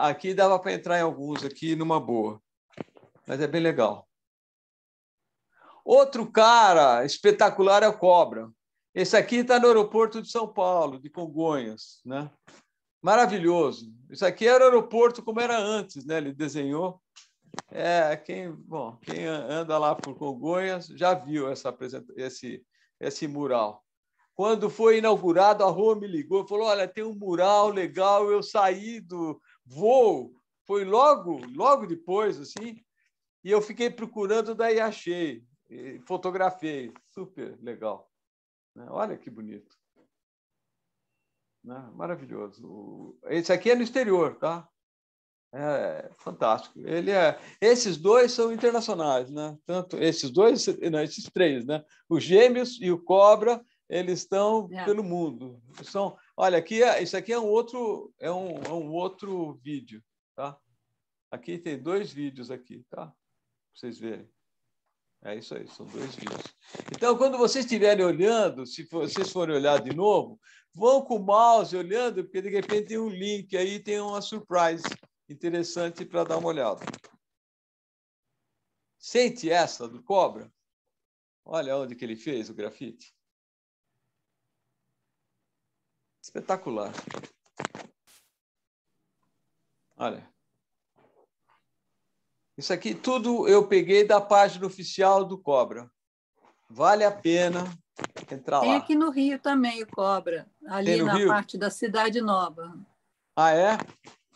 aqui dava para entrar em alguns aqui numa boa. Mas é bem legal. Outro cara espetacular é o Cobra. Esse aqui está no aeroporto de São Paulo, de Congonhas, né? Maravilhoso. Isso aqui era o aeroporto como era antes, né? Ele desenhou. É, quem, bom, quem anda lá por Congonhas já viu essa esse esse mural. Quando foi inaugurado, a rua me ligou e falou: Olha, tem um mural legal, eu saí do voo. Foi logo, logo depois, assim, e eu fiquei procurando, daí achei, fotografei, super legal. Né? Olha que bonito. Né? Maravilhoso. Esse aqui é no exterior, tá? É fantástico. Ele é. Esses dois são internacionais, né? Tanto esses dois, não, esses três, né? O Gêmeos e o Cobra eles estão é. pelo mundo. São, olha, aqui é, isso aqui é um outro é um, é um outro vídeo, tá? Aqui tem dois vídeos aqui, tá? Pra vocês verem. É isso aí, são dois vídeos. Então, quando vocês estiverem olhando, se vocês forem olhar de novo, vão com o mouse olhando, porque de repente tem um link aí, tem uma surprise interessante para dar uma olhada. Sente essa do cobra? Olha onde que ele fez o grafite. Espetacular. Olha. Isso aqui tudo eu peguei da página oficial do Cobra. Vale a pena entrar Tem lá. Tem aqui no Rio também o Cobra, ali na Rio? parte da Cidade Nova. Ah, é?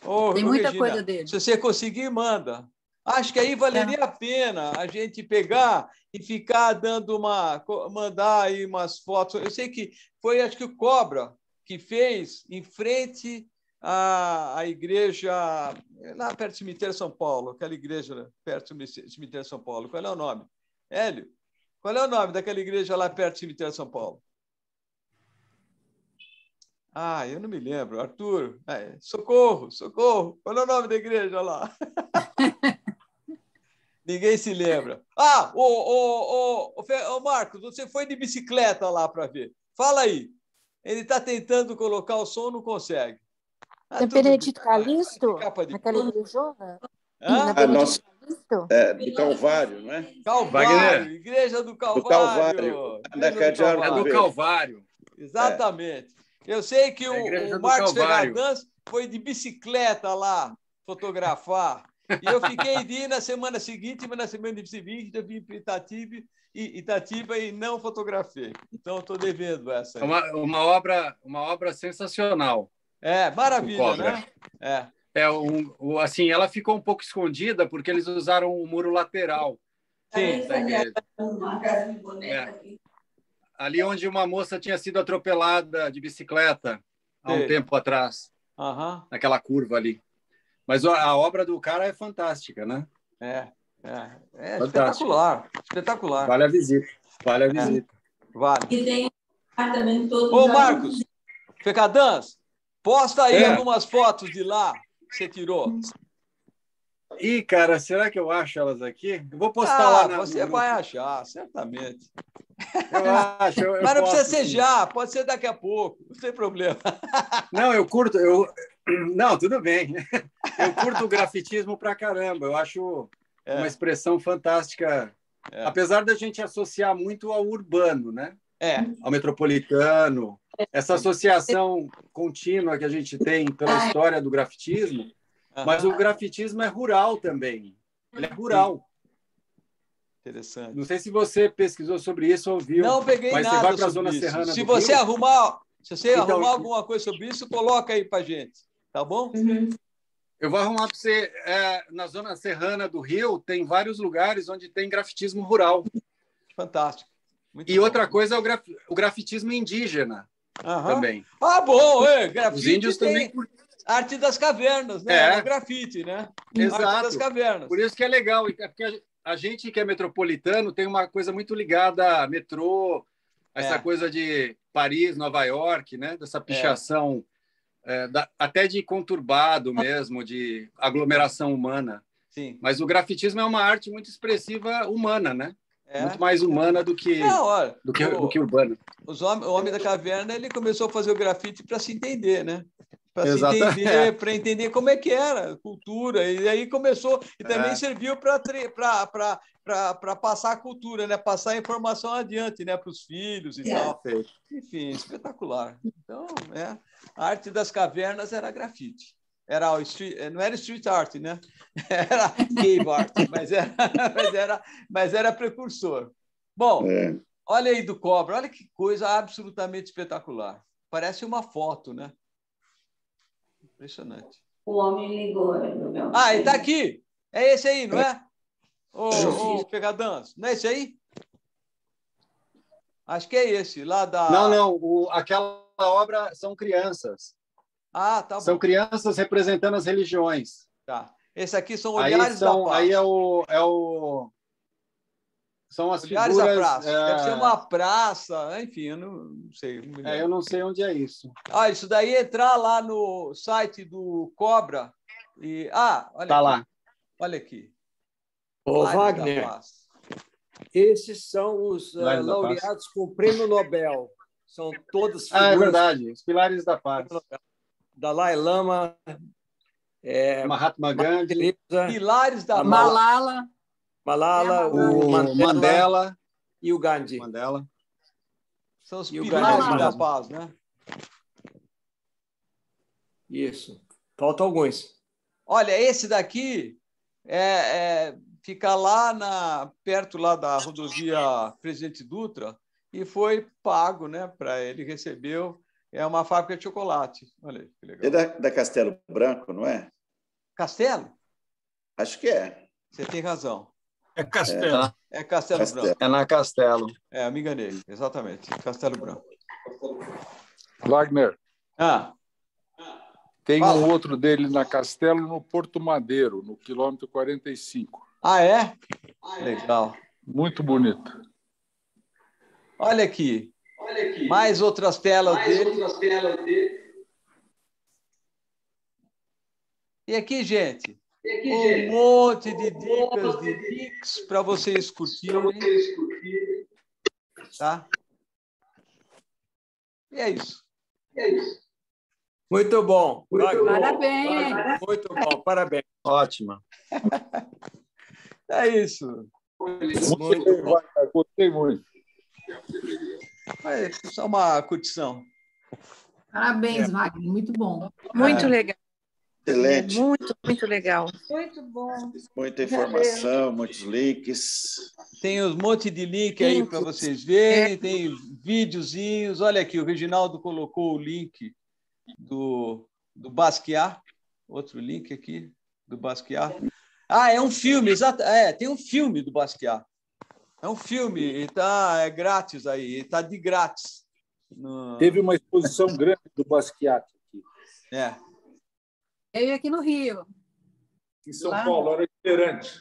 Oh, Tem muita Regina, coisa dele. Se você conseguir, manda. Acho que aí é. valeria é. a pena a gente pegar e ficar dando uma. mandar aí umas fotos. Eu sei que foi, acho que o Cobra que fez em frente à, à igreja, eh, lá perto do cemitério São Paulo, aquela igreja perto do cemitério São Paulo. Qual é o nome? Hélio, qual é o nome daquela igreja lá perto do cemitério São Paulo? Ah, eu não me lembro. Arthur, é, socorro, socorro. Qual é o nome da igreja lá? Ninguém se lembra. Ah, o, o, o, o, Marcos, você foi de bicicleta lá para ver. Fala aí. Ele está tentando colocar o som, não consegue. Ah, na Benedito Calixto? Naquela igrejona? Ah, na nossa, é, do Calvário, não é? Calvário, Wagner. Igreja do Calvário. Do Calvário. Da igreja do Calvário. É do Calvário. Exatamente. É. Eu sei que é o, o Marcos Fernandes foi de bicicleta lá fotografar e eu fiquei de na semana seguinte, mas na semana seguinte eu vim para Itatiba e, Itatiba e não fotografei. Então estou devendo essa. Uma, uma, obra, uma obra sensacional. É, maravilha, né? É. É, um, um, assim, ela ficou um pouco escondida porque eles usaram o muro lateral. É, Sim, É. é. Ali onde uma moça tinha sido atropelada de bicicleta há um Sim. tempo atrás. Uhum. Naquela curva ali. Mas a obra do cara é fantástica, né? É, é, é espetacular, espetacular. Vale a visita, vale a é. visita. É. Vale. E tem também todo Ô, Marcos, Fecadãs, posta aí é. algumas fotos de lá que você tirou. Ih, cara, será que eu acho elas aqui? Eu vou postar ah, lá. Na... Você vai achar, certamente. Eu acho. Eu, Mas não posso... precisa ser já, pode ser daqui a pouco, não tem problema. Não, eu curto, eu, não, tudo bem. Eu curto o grafitismo pra caramba. Eu acho é. uma expressão fantástica. É. Apesar da gente associar muito ao urbano, né? É. Ao metropolitano. Essa associação contínua que a gente tem pela ah, é. história do grafitismo. Uhum. Mas o grafitismo é rural também. Ele é rural. Interessante. Não sei se você pesquisou sobre isso ou viu. Não peguei mas nada. Você vai para a zona isso. serrana. Se você Rio, arrumar, se você então, arrumar alguma coisa sobre isso, coloca aí para gente. Tá bom? Uhum. Eu vou arrumar para você. É, na zona serrana do Rio, tem vários lugares onde tem grafitismo rural. Fantástico. Muito e bom. outra coisa é o, graf, o grafitismo indígena também. Ah, bom! É, Os índios tem... também. Arte das cavernas, né? É. grafite, né? Exato. Arte das cavernas. Por isso que é legal, é porque a gente que é metropolitano tem uma coisa muito ligada a metrô, essa é. coisa de Paris, Nova York, né? Dessa pichação é, da, até de conturbado ah. mesmo, de aglomeração humana. Sim. Mas o grafitismo é uma arte muito expressiva humana, né? É. Muito mais humana do que, do que, o, do que urbana. Os homens, o homem da caverna ele começou a fazer o grafite para se entender, né? para entender, é. para entender como é que era a cultura. E aí começou, e também é. serviu para passar a cultura, né? passar a informação adiante né? para os filhos e é. tal. Enfim, espetacular. Então, né? a arte das cavernas era grafite. Era street, eh, não era street art, né? Era cave art, mas era, mas era, mas era precursor. Bom, é. olha aí do cobra, olha que coisa absolutamente espetacular. Parece uma foto, né? Impressionante. O homem ligou. Né, ah, ele está aqui. É esse aí, não é? Ô, oh, oh, Pegadanço, não é esse aí? Acho que é esse, lá da. Não, não, o, aquela obra são crianças. Ah, tá bom. São crianças representando as religiões. Tá. Esse aqui são olhares aí são, da paz. Aí é o, é o são as figuras... praça. É... Deve ser é. uma praça, né? enfim, eu não, não sei. é, eu não sei onde é isso. Ah, isso daí é entrar lá no site do Cobra e... Ah, olha tá aqui. lá. Olha aqui. Ô, Lares Wagner, esses são os uh, laureados com o Prêmio Nobel. São todas figuras... Ah, é verdade. Os Pilares da Paz. Dalai Lama, é, Mahatma Gandhi, Pilares da Malala. Malala. Malala, é o, o Mandela, Mandela, e o Gandhi. Mandela. São os pilares da paz, né? Isso. Faltam alguns. Olha, esse daqui é, é, fica lá na, perto lá da rodovia Presidente Dutra e foi pago, né? Para ele recebeu é uma fábrica de chocolate. Olha aí, que legal. É da, da Castelo Branco, não é? Castelo? Acho que é. Você tem razão. É Castelo. É, é Castelo, Castelo, Branco. É na Castelo. É, amiga dele, exatamente. Castelo Branco. Wagner. Ah. Tem Fala. um outro dele na Castelo no Porto Madeiro, no quilômetro 45. Ah, é? Ah, é? Legal. Muito bonito. Olha aqui. Olha aqui. Mais outras telas Mais dele. Outras telas dele. E aqui, gente, é um monte de dicas de dicas para vocês curtirem. Tá? E é isso. é isso. Muito bom. Muito bom. Parabéns. Muito bom, parabéns. Ótima. É isso. Muito, Gostei muito. É só uma curtição. Parabéns, é. Wagner. Muito bom. É. Muito é. legal. Excelente. É muito, muito legal. Muito bom. Muita informação, é. muitos links. Tem um monte de link aí para vocês verem, é. tem videozinhos. Olha aqui, o Reginaldo colocou o link do, do Basquiat, outro link aqui do Basquiat. Ah, é um filme, exato. É, tem um filme do Basquiat. É um filme, e tá, é grátis aí, está de grátis. No... Teve uma exposição grande do Basquiat aqui. É veio aqui no Rio. Em São lá... Paulo, era itinerante.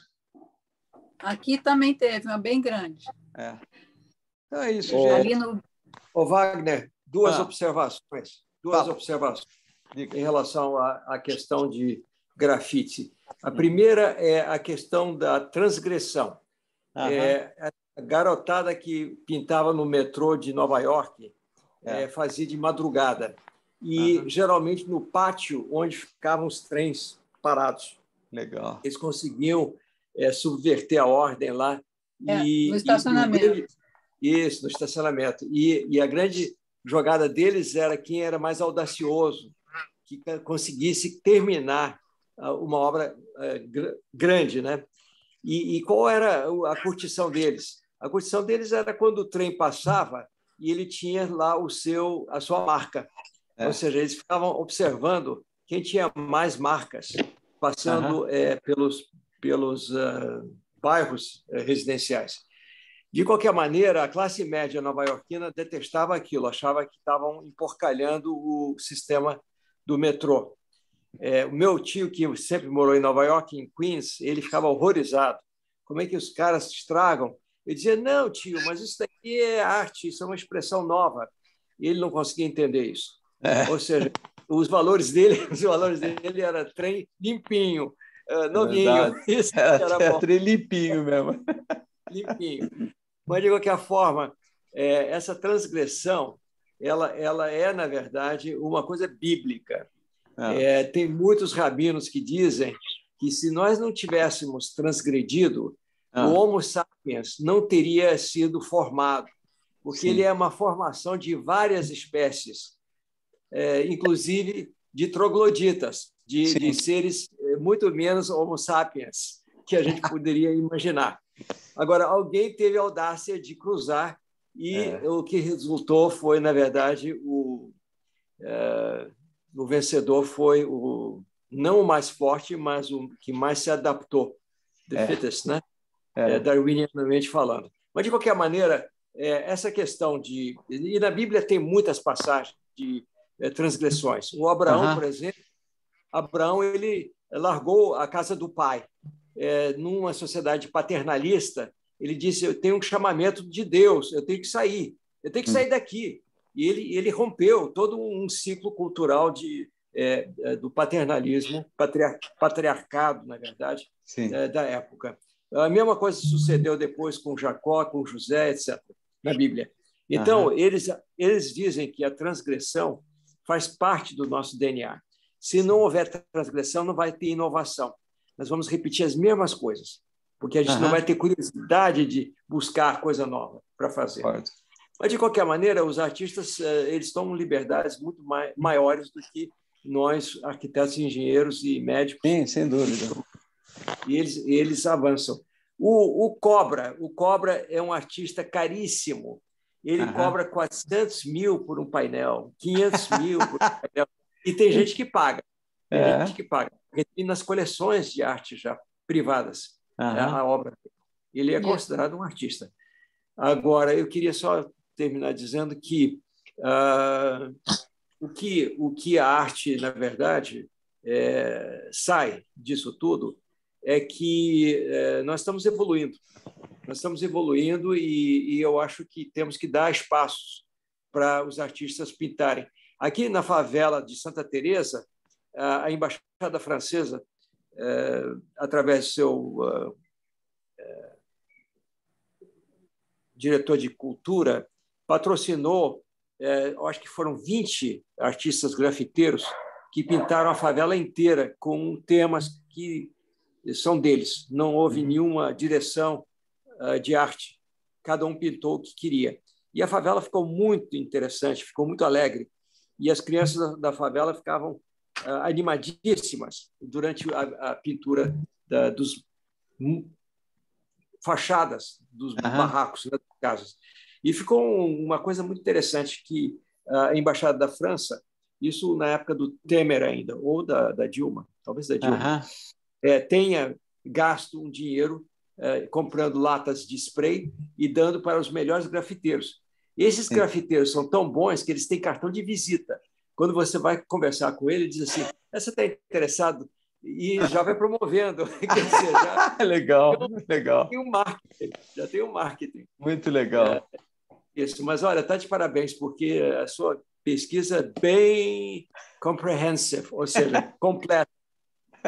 Aqui também teve, uma bem grande. É. Então é isso, Ô, gente. No... Ô, Wagner, duas ah. observações. Duas observações em relação à, à questão de grafite. A primeira é a questão da transgressão. É, a garotada que pintava no metrô de Nova York é. É, fazia de madrugada e uhum. geralmente no pátio onde ficavam os trens parados. Legal. Eles conseguiam é, subverter a ordem lá. É, e, no estacionamento. E, isso, no estacionamento. E, e a grande jogada deles era quem era mais audacioso, que conseguisse terminar ah, uma obra eh, grande, né? E, e, qual era a curtição deles? A curtição deles era quando o trem passava e ele tinha lá o seu a sua marca é. Ou seja, eles ficavam observando quem tinha mais marcas, passando uhum. é, pelos, pelos uh, bairros eh, residenciais. De qualquer maneira, a classe média nova-iorquina detestava aquilo, achava que estavam emporcalhando o sistema do metrô. É, o meu tio, que sempre morou em Nova York, em Queens, ele ficava horrorizado. Como é que os caras estragam? Ele dizia, não, tio, mas isso daqui é arte, isso é uma expressão nova. E ele não conseguia entender isso. É. Ou seja, os valores dele, os valores dele era trem limpinho, ah, novinho. Isso era, era, era trem limpinho mesmo. limpinho. Mas de qualquer forma, é, essa transgressão, ela, ela é na verdade uma coisa bíblica. É, é tem muitos rabinos que dizem que se nós não tivéssemos transgredido, ah. o Homo sapiens não teria sido formado, porque Sim. ele é uma formação de várias espécies é, inclusive de trogloditas, de, de, seres é, muito menos homo sapiens que a gente poderia imaginar. Agora, alguém teve a audácia de cruzar e é. o que resultou foi, na verdade, o, é, o vencedor foi o não o mais forte, mas o que mais se adaptou, the é. fittest, né? É. é darwinianamente falando. Mas, de qualquer maneira, é, essa questão de... E na Bíblia tem muitas passagens de é, transgressões. O Abraão, uhum. por exemplo, Abraão ele eh, largou a casa do pai é, numa sociedade paternalista. Ele disse: Eu tenho um chamamento de Deus, eu tenho que sair, eu tenho que sair hum. daqui. E ele, ele rompeu todo um ciclo cultural de, é, do paternalismo, patriar, patriarcado, na verdade, é, da época. A mesma coisa sucedeu depois com Jacó, com José, etc., na Bíblia. Então, eles, eles dizem que a transgressão faz parte do nosso DNA. Se não houver transgressão, não vai ter inovação. Nós vamos repetir as mesmas coisas, porque a gente uhum. não vai ter curiosidade de buscar coisa nova para fazer. Pode. Mas, de qualquer maneira, os artistas eh, eles tomam liberdades muito mai maiores do que nós, arquitetos, engenheiros e médicos. Sim, sem dúvida. E eles, eles avançam. O, o Cobra, o Cobra é um artista caríssimo, ele uhum. cobra 400 mil por um painel, 500 mil por um painel. E tem gente que paga. Tem é. gente que paga. Porque tem nas coleções de arte já privadas uhum. a obra. Ele é, é considerado um artista. Agora, eu queria só terminar dizendo que uh, o que o que a arte, na verdade, é, sai disso tudo é que é, nós estamos evoluindo. Nós estamos evoluindo e, e eu acho que temos que dar espaços para os artistas pintarem. Aqui na favela de Santa Teresa, a embaixada francesa, é, através do seu é, é diretor de cultura, patrocinou, é, acho que foram 20 artistas grafiteiros que pintaram a favela inteira com temas que são deles. Não houve uhum. nenhuma direção ah, de arte. Cada um pintou o que queria. E a favela ficou muito interessante, ficou muito alegre. E as crianças da favela ficavam ah, animadíssimas durante a, pintura das dos fachadas dos uhum. barracos, né, das casas. E ficou uma coisa muito interessante que ah, a embaixada da França, isso na época do Temer ainda ou da, da Dilma, talvez da Dilma, uhum é, tenha gasto um dinheiro é, comprando latas de spray e dando para os melhores grafiteiros. Esses Sim. grafiteiros são tão bons que eles têm cartão de visita. Quando você vai conversar com ele, ele diz assim: é, você está interessado? E já vai promovendo. dizer, já... legal, então, legal. Tem um marketing, já tem um marketing. Muito legal. É, isso, mas olha, está de parabéns, porque a sua pesquisa é bem comprehensive, ou seja, completa.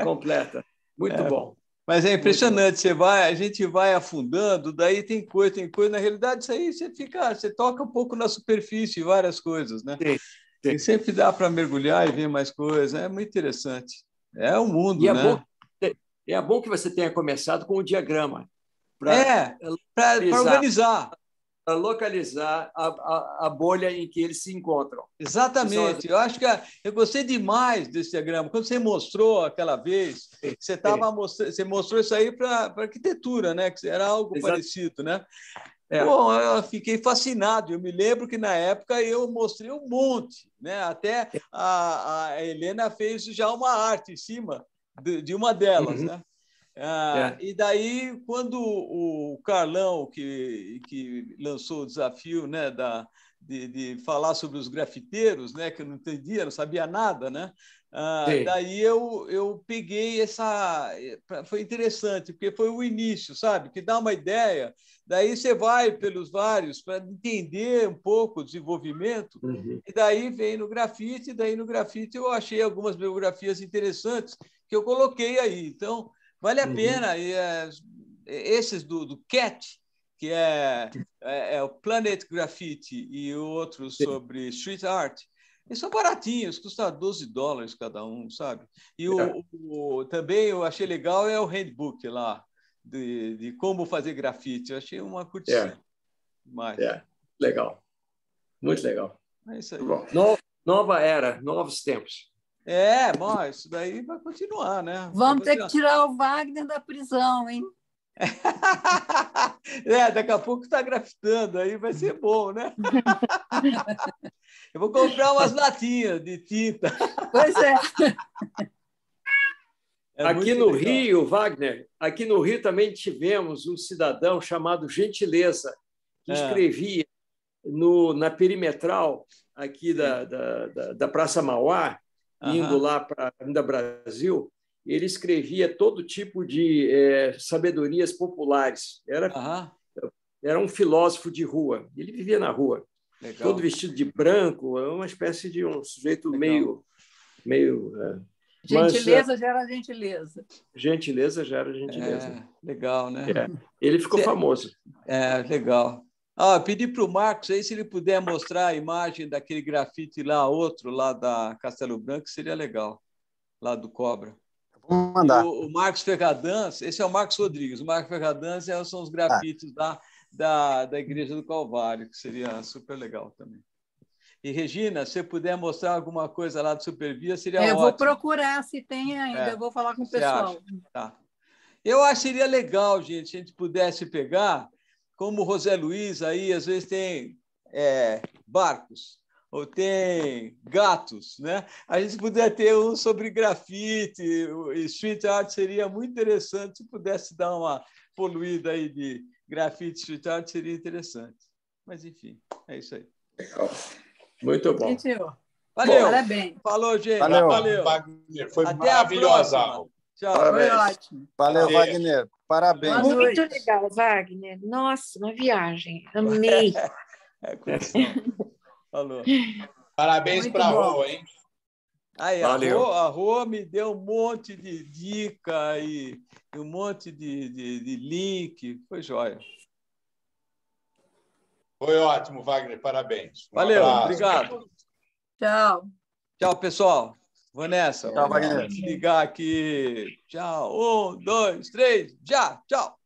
completa. Muito é. bom. Mas é impressionante, você vai, a gente vai afundando, daí tem coisa, tem coisa. Na realidade, isso aí você fica, você toca um pouco na superfície várias coisas, né? Sim, sim. E sempre dá para mergulhar e ver mais coisas. É muito interessante. É o mundo, e é né? Bom, é bom que você tenha começado com o diagrama. Pra é, para organizar para localizar a, a, a, bolha em que eles se encontram. Exatamente. Eu acho que eu gostei demais desse diagrama. Quando você mostrou aquela vez, você tava mostrando, você mostrou isso aí para arquitetura, né? Que era algo Exato. parecido, né? É. Bom, eu fiquei fascinado. Eu me lembro que na época eu mostrei um monte, né? Até a, a Helena fez já uma arte em cima de, de uma delas, uhum. né? É. Ah, é. E daí, quando o Carlão, que, que lançou o desafio né, da, de, de falar sobre os grafiteiros, né, que eu não entendia, não sabia nada, né? Ah, daí eu, eu peguei essa. Eh, foi interessante, porque foi o início, sabe? Que dá uma ideia. Daí você vai pelos vários para entender um pouco o desenvolvimento. Uhum. E daí vem no grafite, e daí no grafite eu achei algumas biografias interessantes que eu coloquei aí. Então, Vale a uhum. pena. E é, esses do, do CAT, que é, é, é, o Planet Graffiti e o outro sobre street art, eles são baratinhos, custa 12 dólares cada um, sabe? E o, é. o, também eu achei legal é o handbook lá, de, de como fazer grafite. Eu achei uma curtição. É. Legal. Muito legal. É isso aí. Tá bom, no, nova era, novos tempos. É, bom, isso daí vai continuar, né? Vamos ter que tirar o Wagner da prisão, hein? é, daqui a pouco está grafitando, aí vai ser bom, né? Eu vou comprar umas latinhas de tinta. Pois é. é aqui no legal. Rio, Wagner, aqui no Rio também tivemos um cidadão chamado Gentileza, que é. escrevia no, na perimetral aqui da, da, da, da Praça Mauá, uhum. indo lá para o Brasil, ele escrevia todo tipo de é, sabedorias populares. Era, uhum. era um filósofo de rua, ele vivia na rua. Legal. Todo vestido de branco, é uma espécie de um sujeito Legal. meio. meio é, Gentileza mas, é, gera gentileza. Gentileza gera é, gentileza. É, legal, né? É. Ele ficou famoso. É, legal. Ah, pedi para o Marcos aí se ele puder mostrar a imagem daquele grafite lá, outro lá da Castelo Branco, seria legal, lá do Cobra. Vou mandar. O, o, Marcos Ferradans, esse é o Marcos Rodrigues, o Marcos Ferradans é, são os tá. grafites ah. da, da, da Igreja do Calvário, que seria super legal também. E Regina, se puder mostrar alguma coisa lá do Supervia, seria é, ótimo. Eu vou procurar se tem é. ainda, é, eu vou falar com o pessoal. Tá. Eu acho que seria legal, gente, se a gente pudesse pegar como o José Luiz aí, às vezes tem é, barcos ou tem gatos, né? A gente puder ter um sobre grafite street art seria muito interessante se pudesse dar uma poluída aí de grafite street art seria interessante. Mas enfim, é isso aí. Legal. Muito bom. Valeu. Bom, parabéns. Falou, gente. Valeu. Valeu. Foi Até maravilhosa. A próxima. Tchau. Parabéns. Foi ótimo. Valeu, Wagner. Parabéns. Muito legal, Wagner. Nossa, uma viagem. Amei. é, Falou. Parabéns para a rua, hein? Aí, Valeu. A, rua, me deu um monte de dica e, um monte de, de, de link. Foi jóia. Foi ótimo, Wagner. Parabéns. Um Valeu, abraço. obrigado. Tchau. Tchau, pessoal. Vanessa, tá, ligar aqui. Tchau. Um, dois, três, já. Tchau.